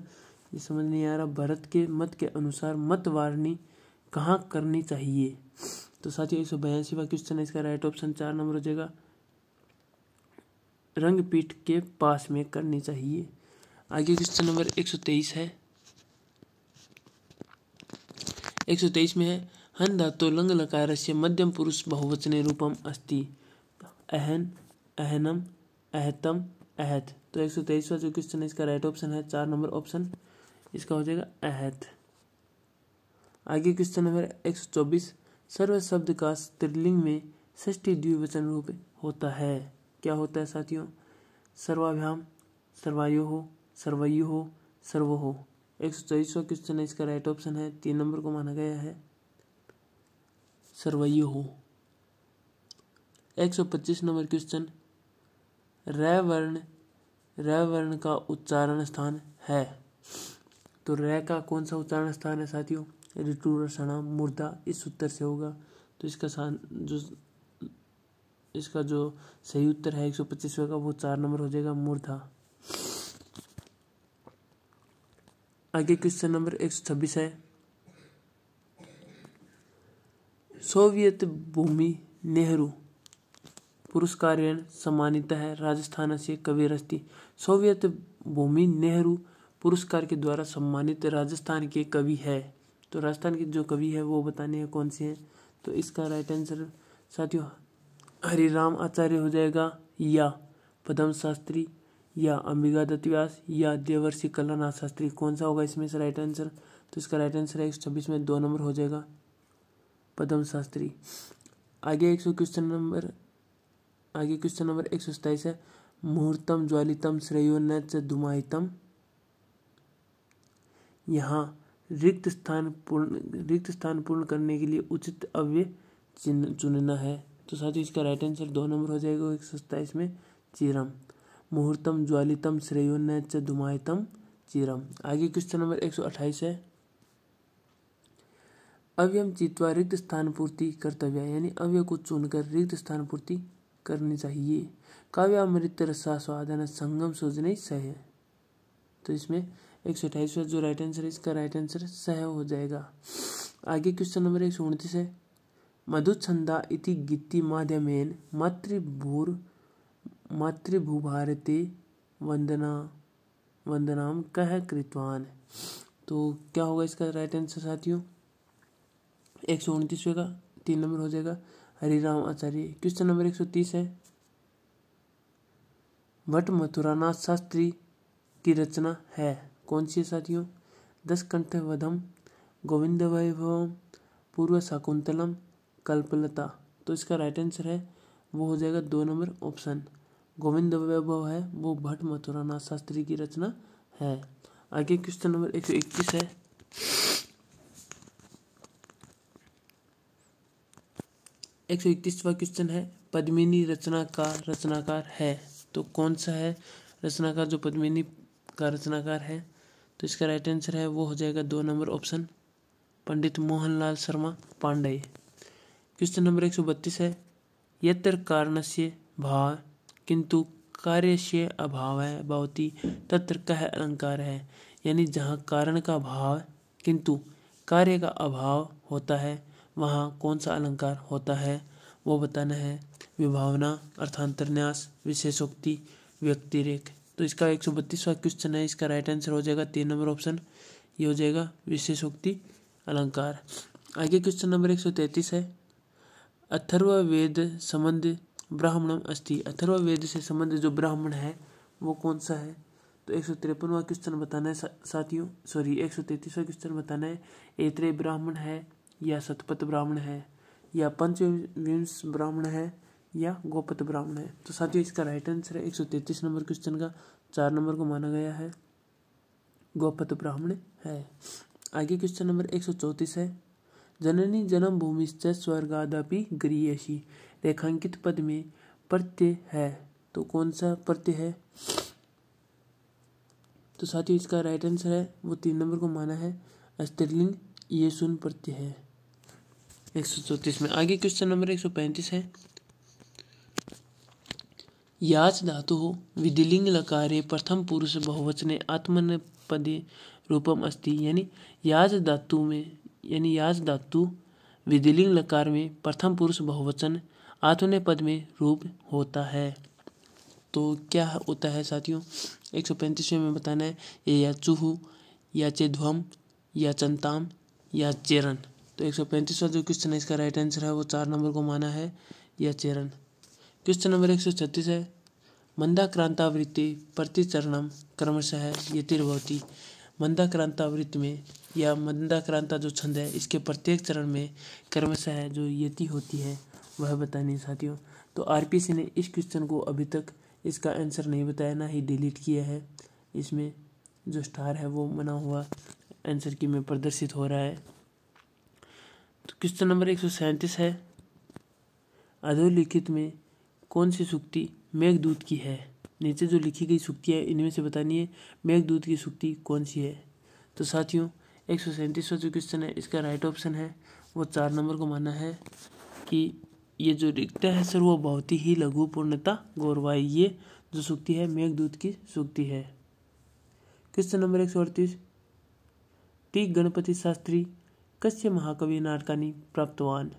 Speaker 1: ये समझ नहीं आ रहा भरत के मत के अनुसार मत कहाँ करनी चाहिए तो साथियों एक सौ बयासी का क्वेश्चन है इसका राइट ऑप्शन चार नंबर हो जाएगा रंगपीठ के पास में करनी चाहिए आगे क्वेश्चन नंबर एक सौ तेईस है एक सौ तेईस में है हन धातु लंग से मध्यम पुरुष बहुवचने रूपम अस्ति अहन अहनम अहतम अहत तो एक सौ तेईसवा जो क्वेश्चन है इसका राइट ऑप्शन है चार नंबर ऑप्शन इसका हो जाएगा अहत आगे क्वेश्चन नंबर एक सौ चौबीस सर्व शब्द का स्त्रीलिंग में षष्ठी द्विवचन रूप होता है क्या होता है साथियों सर्वाभ्याम सर्वायु हो सर्वयु हो सर्व हो एक सौ चौबीसवा क्वेश्चन है इसका राइट ऑप्शन है तीन नंबर को माना गया है सरवैयू हो एक सौ पच्चीस नंबर क्वेश्चन र वर्ण र वर्ण का उच्चारण स्थान है तो र का कौन सा उच्चारण स्थान है साथियों ऋतु रसना मुर्दा इस उत्तर से होगा तो इसका जो इसका जो सही उत्तर है एक सौ पच्चीसवें का वो चार नंबर हो जाएगा मुर्दा आगे क्वेश्चन नंबर एक सौ छब्बीस है सोवियत भूमि नेहरू पुरस्कार सम्मानित है राजस्थान से कवि रस्ती सोवियत भूमि नेहरू पुरस्कार के द्वारा सम्मानित राजस्थान के कवि है तो राजस्थान के जो कवि है वो बताने हैं कौन से हैं तो इसका राइट आंसर साथियों हरिराम आचार्य हो जाएगा या पदम शास्त्री या अंबिका दत्त व्यास या देवर्षि कलानाथ शास्त्री कौन सा होगा इसमें से राइट आंसर तो इसका राइट आंसर है एक छब्बीस में दो नंबर हो जाएगा पदम शास्त्री आगे एक सौ क्वेश्चन नंबर आगे क्वेश्चन नंबर एक सौ सताईस है मुहूर्तम ज्वालितम न धुमाहितम यहाँ रिक्त स्थान पूर्ण रिक्त स्थान पूर्ण करने के लिए उचित अव्यय चिन्ह चुनना है तो साथ ही इसका राइट आंसर दो नंबर हो जाएगा एक सौ सत्ताईस में चिरम मुहूर्तम ज्वालितम श्रेयोन च धुमायतम चिरम आगे क्वेश्चन नंबर एक है अव्यम चित्वा रिक्त स्थान पूर्ति कर्तव्य यानी अव्य को चुनकर रिक्त स्थान पूर्ति करनी चाहिए काव्य अमृत रसा स्वादन संगम सोजन सह तो इसमें एक सौ अठाईस जो राइट आंसर है इसका राइट आंसर सह हो जाएगा आगे क्वेश्चन नंबर एक सौ उनतीस है मधुच्छंदा इति गीति माध्यमेन मातृभूर मातृभूभारती वंदना वंदनाम कह कृतवान तो क्या होगा इसका राइट आंसर साथियों एक सौ उनतीसवें का तीन नंबर हो जाएगा हरिराम आचार्य क्वेश्चन नंबर एक सौ तीस है भट्ट मथुरानाथ शास्त्री की रचना है कौन सी है साथियों दस कंठवधम गोविंद वैभव पूर्व शाकुंतलम कल्पलता तो इसका राइट आंसर है वो हो जाएगा दो नंबर ऑप्शन गोविंद वैभव है वो भट्ट नाथ शास्त्री की रचना है आगे क्वेश्चन नंबर एक सौ इक्कीस है एक सौ इकतीसवा क्वेश्चन है पद्मिनी रचना का रचनाकार है तो कौन सा है रचनाकार जो पद्मिनी का रचनाकार है तो इसका राइट आंसर है वो हो जाएगा दो number option Pandit Mohanlal Sharma Pandey question number एक सौ बत्तीस है यत्र कारणस्य भाव किंतु कार्य से अभाव है बहुत ही तत्र कह अलंकार है यानी जहाँ कारण का भाव किंतु कार्य का अभाव होता है वहाँ कौन सा अलंकार होता है वो बताना है विभावना अर्थांतरन्यास विशेषोक्ति व्यक्तिरेख तो इसका एक सौ बत्तीसवा क्वेश्चन है इसका राइट आंसर हो जाएगा तीन नंबर ऑप्शन ये हो जाएगा विशेषोक्ति अलंकार आगे क्वेश्चन नंबर एक सौ तैंतीस है अथर्व वेद संबंध ब्राह्मणम अस्थि अथर्ववेद से संबंधित जो ब्राह्मण है वो कौन सा है तो एक सौ तिरपनवा क्वेश्चन बताना है सा, साथियों सॉरी एक सौ तैतीसवा क्वेश्चन बताना है एत्रे ब्राह्मण है या सतपथ ब्राह्मण है या पंचविंश ब्राह्मण है या गोपत ब्राह्मण है तो साथियों इसका राइट आंसर है एक सौ तैतीस नंबर क्वेश्चन का चार नंबर को माना गया है गोपत ब्राह्मण है आगे क्वेश्चन नंबर एक सौ चौंतीस है जननी जन्मभूमिश्च स्वर्गादापि गृहसी रेखांकित पद में प्रत्यय है तो कौन सा प्रत्यय है तो साथियों इसका राइट आंसर है वो तीन नंबर को माना है स्त्रीलिंग ये सुन प्रत्यय है एक सौ चौतीस में आगे क्वेश्चन नंबर एक सौ पैंतीस है याच धातु हो विधिलिंग लकारे प्रथम पुरुष बहुवचने आत्मन पद रूपम अस्ति यानी याज धातु में यानी याच धातु विधिलिंग लकार में प्रथम पुरुष बहुवचन आत्मने पद में रूप होता है तो क्या होता है साथियों एक सौ पैंतीसवें में बताना है ये या चूहू या चेध्वम या चंताम या चेरन तो एक सौ पैंतीसवा जो क्वेश्चन है इसका राइट आंसर है वो चार नंबर को माना है या चेरन क्वेश्चन नंबर एक सौ छत्तीस है मंदाक्रांतावृत्ति प्रतिचरणम क्रमशः ये तिरवती मंदाक्रांतावृत्ति में या मंदाक्रांता जो छंद है इसके प्रत्येक चरण में क्रमशः जो यति होती है वह चाहती साथियों तो आर ने इस क्वेश्चन को अभी तक इसका आंसर नहीं बताया ना ही डिलीट किया है इसमें जो स्टार है वो मना हुआ आंसर की में प्रदर्शित हो रहा है तो क्वेश्चन नंबर एक सौ सैंतीस है अधोलिखित में कौन सी सुक्ति मेघदूत की है नीचे जो लिखी गई सुक्ति है इनमें से बतानी है मेघदूत की सुक्ति कौन सी है तो साथियों एक सौ सैंतीसवा जो क्वेश्चन है इसका राइट ऑप्शन है वो चार नंबर को माना है कि ये जो रिक्त है सर वो बहुत ही लघु पूर्णता गौरवाई ये जो सुक्ति है मेघदूत की सुक्ति है क्वेश्चन नंबर एक सौ अड़तीस टी गणपति शास्त्री कस्य महाकवि नाटकानी प्राप्तवान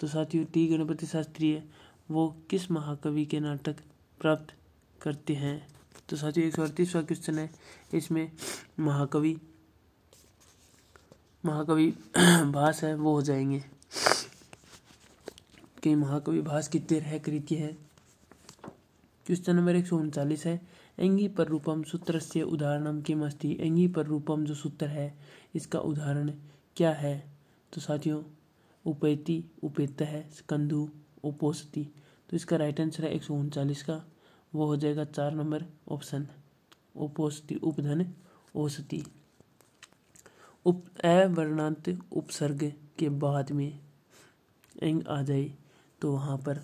Speaker 1: तो साथियों टी गणपति शास्त्री है वो किस महाकवि के नाटक प्राप्त करते हैं तो साथियों एक सौ अड़तीसवा क्वेश्चन है इसमें महाकवि महाकवि भाष है वो हो जाएंगे के महाकवि भास की तेरह कृति है क्वेश्चन नंबर एक सौ उनचालीस है एंगी पर रूपम सूत्र से उदाहरणम किम मस्ती एंगी पर रूपम जो सूत्र है इसका उदाहरण क्या है तो साथियों उपेति उपेत है स्कंधु उपोसति तो इसका राइट आंसर है एक सौ उनचालीस का वो हो जाएगा चार नंबर ऑप्शन उपोसति उपधन औसति उप अवर्णांत उपसर्ग के बाद में एंग आ जाए तो वहाँ पर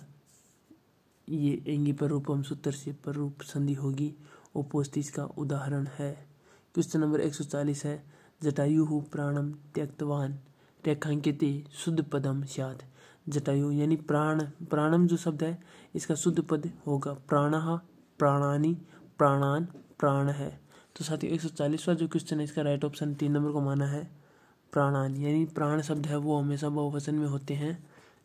Speaker 1: ये एंगी पर रूपम सूत्र से पर रूप संधि होगी ओपोस्तिस का उदाहरण है क्वेश्चन नंबर 140 है जटायु हु प्राणम त्यक्तवान रेखांकित शुद्ध पदम स्यात जटायु यानी प्राण प्राणम जो शब्द है इसका शुद्ध पद होगा प्राण प्राणानी प्राणान प्राण है तो साथ ही एक सौ चालीसवा जो क्वेश्चन है इसका राइट ऑप्शन तीन नंबर को माना है प्राणान यानी प्राण शब्द है वो हमेशा बहुवचन में होते हैं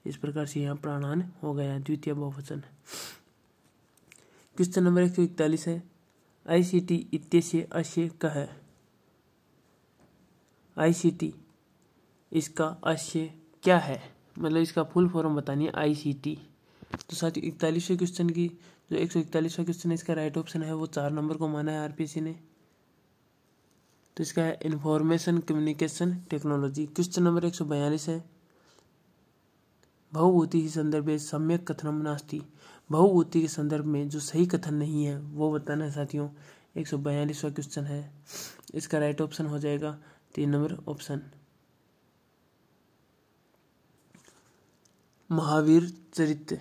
Speaker 1: इस प्रकार से यहाँ प्राणायन हो गया द्वितीय बहुवचन क्वेश्चन नंबर एक सौ इकतालीस है आई सी टी इत्य अश्य कह आई सी टी इसका अश्य क्या है मतलब इसका फुल फॉर्म बतानी है आई सी टी तो साथ ही इकतालीसवें क्वेश्चन की जो एक सौ इकतालीसवा क्वेश्चन है इसका राइट ऑप्शन है वो चार नंबर को माना है आर पी सी ने तो इसका है information communication technology question number एक सौ बयालीस है बहुभूति के संदर्भ में सम्यक कथनम नास्ती बहुभूति के संदर्भ में जो सही कथन नहीं है वो बताना है साथियों एक सौ बयालीसवा क्वेश्चन है इसका राइट ऑप्शन हो जाएगा तीन नंबर ऑप्शन महावीर चरित्र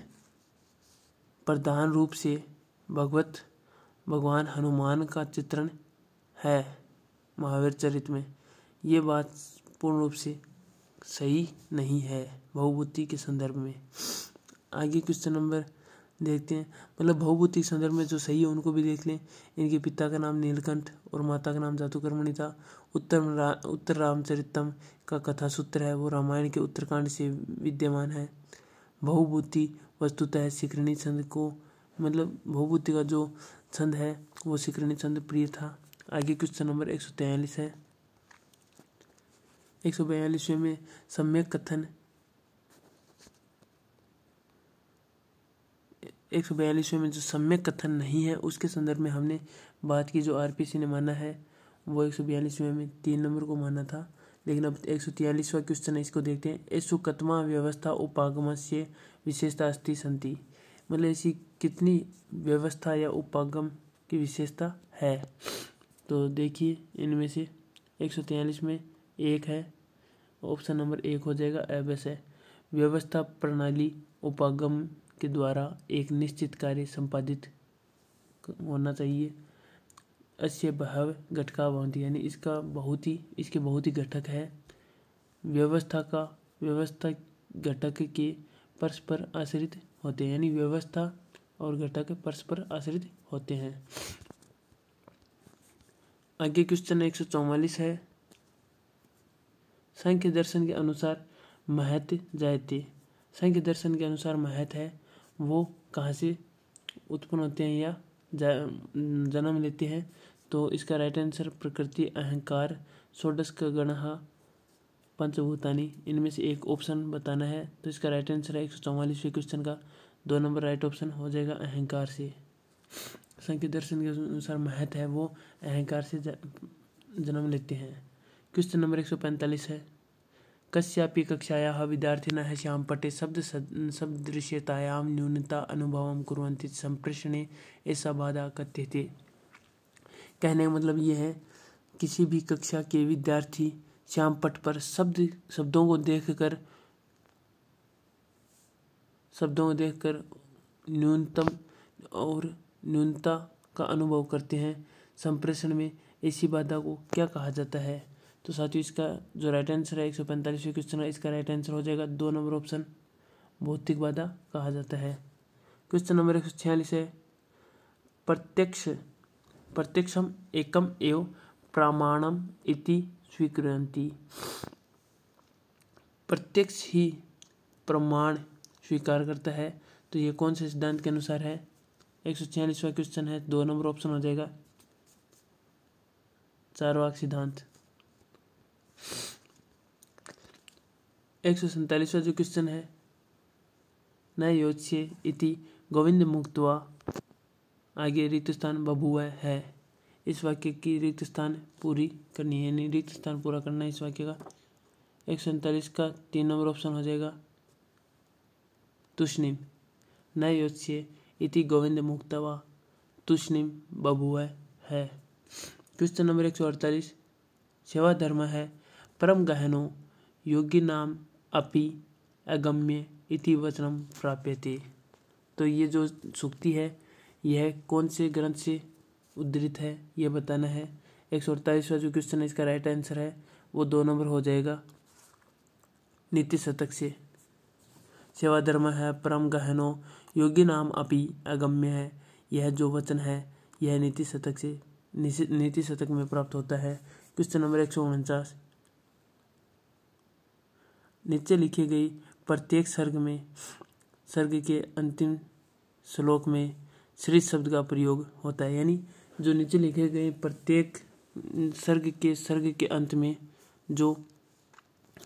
Speaker 1: प्रधान रूप से भगवत भगवान हनुमान का चित्रण है महावीर चरित्र में ये बात पूर्ण रूप से सही नहीं है बहुभूति के संदर्भ में आगे क्वेश्चन तो नंबर देखते हैं मतलब बहुभूति के संदर्भ में जो सही है उनको भी देख लें इनके पिता का नाम नीलकंठ और माता का नाम जातुकर्मणि था उत्तर रा, उत्तर रामचरितम का कथा सूत्र है वो रामायण के उत्तरकांड से विद्यमान है बहुभूति वस्तुतः सिकरणी छंद को मतलब बहुभूति का जो छंद है वो सिकरणी छंद प्रिय था आगे क्वेश्चन तो नंबर एक सौ है एक सौ बयालीसवें में सम्यक कथन एक सौ बयालीसवें में जो सम्यक कथन नहीं है उसके संदर्भ में हमने बात की जो सी ने माना है वो एक सौ बयालीसवें में तीन नंबर को माना था लेकिन अब एक सौ तियालीसवा क्वेश्चन है इसको देखते हैं कतमा व्यवस्था उपागम से विशेषता अस्थि संति मतलब ऐसी कितनी व्यवस्था या उपागम की विशेषता है तो देखिए इनमें से एक सौ तैयलीस में एक है ऑप्शन नंबर एक हो जाएगा एवस है व्यवस्था प्रणाली उपागम के द्वारा एक निश्चित कार्य संपादित होना चाहिए अस्य बहव बहुत यानी इसका बहुत ही इसके बहुत ही घटक है व्यवस्था का व्यवस्था घटक के परस्पर आश्रित होते हैं यानी व्यवस्था और घटक परस्पर आश्रित होते हैं आगे क्वेश्चन एक सौ चौवालीस है संख्य दर्शन के अनुसार महत जायते संख्य दर्शन के अनुसार महत है वो कहाँ से उत्पन्न होते हैं या जन्म लेते हैं तो इसका राइट आंसर प्रकृति अहंकार सोडस का गणहा पंचभूतानी इनमें से एक ऑप्शन बताना है तो इसका राइट आंसर है एक सौ चौवालीसवें क्वेश्चन का दो नंबर राइट ऑप्शन हो जाएगा अहंकार से संख्य दर्शन के अनुसार महत्व है वो अहंकार से जन्म लेते हैं क्वेश्चन नंबर एक सौ पैंतालीस है कश्यापी कक्षाया विद्यार्थिनः श्याम पटे शब्द शब्द दृश्यतायाम न्यूनता अनुभव कुरंती संप्रेषणे ऐसा बाधा थे कहने का मतलब ये है किसी भी कक्षा के विद्यार्थी श्याम पट पर शब्द शब्दों को देखकर शब्दों को देखकर न्यूनतम और न्यूनता का अनुभव करते हैं संप्रेषण में ऐसी बाधा को क्या कहा जाता है तो साथ ही इसका जो राइट आंसर है एक सौ पैंतालीसवें क्वेश्चन है इसका राइट आंसर हो जाएगा दो नंबर ऑप्शन भौतिक बाधा कहा जाता है क्वेश्चन नंबर एक सौ छियालीस है प्रत्यक्ष प्रत्यक्षम एकम एव प्रमाणम इति स्वीकृति प्रत्यक्ष ही प्रमाण स्वीकार करता है तो ये कौन से सिद्धांत के अनुसार है एक सौ छियालीसवा क्वेश्चन है दो नंबर ऑप्शन हो जाएगा चार वाक सिद्धांत एक सौ सैंतालीसवा जो क्वेश्चन है न योच्य इति गोविंद मुक्तवा आगे रिक्त स्थान बभुआ है इस वाक्य की रिक्त स्थान पूरी करनी है यानी रिक्त स्थान पूरा करना है इस वाक्य का एक सौ सैंतालीस का तीन नंबर ऑप्शन हो जाएगा तुष्णिम न योच्य इति गोविंद मुक्तवा तुष्णिम बभुआ है क्वेश्चन नंबर एक सौ अड़तालीस सेवा धर्म है गहनों गहनो नाम अपि अगम्य इति वचन प्राप्यते तो ये जो सुक्ति है यह कौन से ग्रंथ से उद्धृत है यह बताना है एक सौ अड़तालीसवा जो क्वेश्चन है इसका राइट आंसर है वो दो नंबर हो जाएगा नीति शतक से सेवा धर्म है परम गहनो योग्य नाम अपि अगम्य है यह जो वचन है यह नीति शतक से नीति शतक में प्राप्त होता है क्वेश्चन नंबर एक सौ उनचास नीचे लिखी गई प्रत्येक सर्ग में सर्ग के अंतिम श्लोक में श्री शब्द का प्रयोग होता है यानी जो नीचे लिखे गए प्रत्येक सर्ग के सर्ग के अंत में जो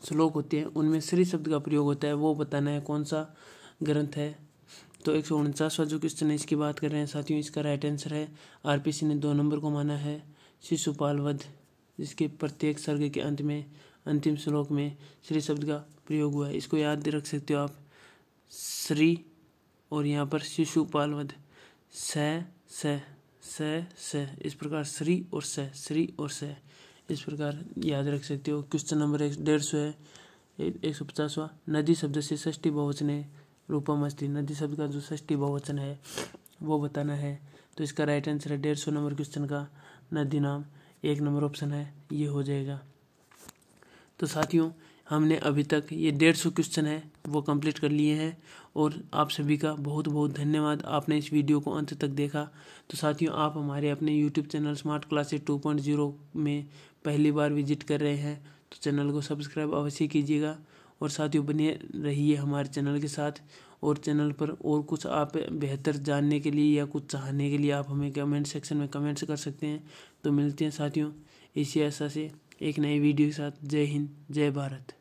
Speaker 1: श्लोक होते हैं उनमें श्री शब्द का प्रयोग होता है वो बताना है कौन सा ग्रंथ है तो एक सौ उनचासवा जो क्वेश्चन है इसकी बात कर रहे हैं साथियों इसका राइट आंसर है आरपीसी ने दो नंबर को माना है शिशुपाल वध जिसके प्रत्येक सर्ग के अंत में अंतिम श्लोक में श्री शब्द का प्रयोग हुआ है इसको याद रख सकते हो आप श्री और यहाँ पर शिशुपाल स स स स इस प्रकार श्री और स श्री और स इस प्रकार याद रख सकते हो क्वेश्चन नंबर एक डेढ़ सौ है एक सौ पचासवा नदी शब्द से ष्ठी बहुवचन है रूपम अस्थित नदी शब्द का जो षष्ठी बहुवचन है वो बताना है तो इसका राइट आंसर है डेढ़ सौ नंबर क्वेश्चन का नदी नाम एक नंबर ऑप्शन है ये हो जाएगा तो साथियों हमने अभी तक ये डेढ़ सौ क्वेश्चन है वो कंप्लीट कर लिए हैं और आप सभी का बहुत बहुत धन्यवाद आपने इस वीडियो को अंत तक देखा तो साथियों आप हमारे अपने YouTube channel smart classes two point zero में पहली बार विजिट कर रहे हैं तो चैनल को सब्सक्राइब अवश्य कीजिएगा और साथियों बने रहिए हमारे चैनल के साथ और चैनल पर और कुछ आप बेहतर जानने के लिए या कुछ चाहने के लिए आप हमें कमेंट सेक्शन में कमेंट्स कर सकते हैं तो मिलते हैं साथियों इसी ऐसा से एक नई वीडियो के साथ जय हिंद जय भारत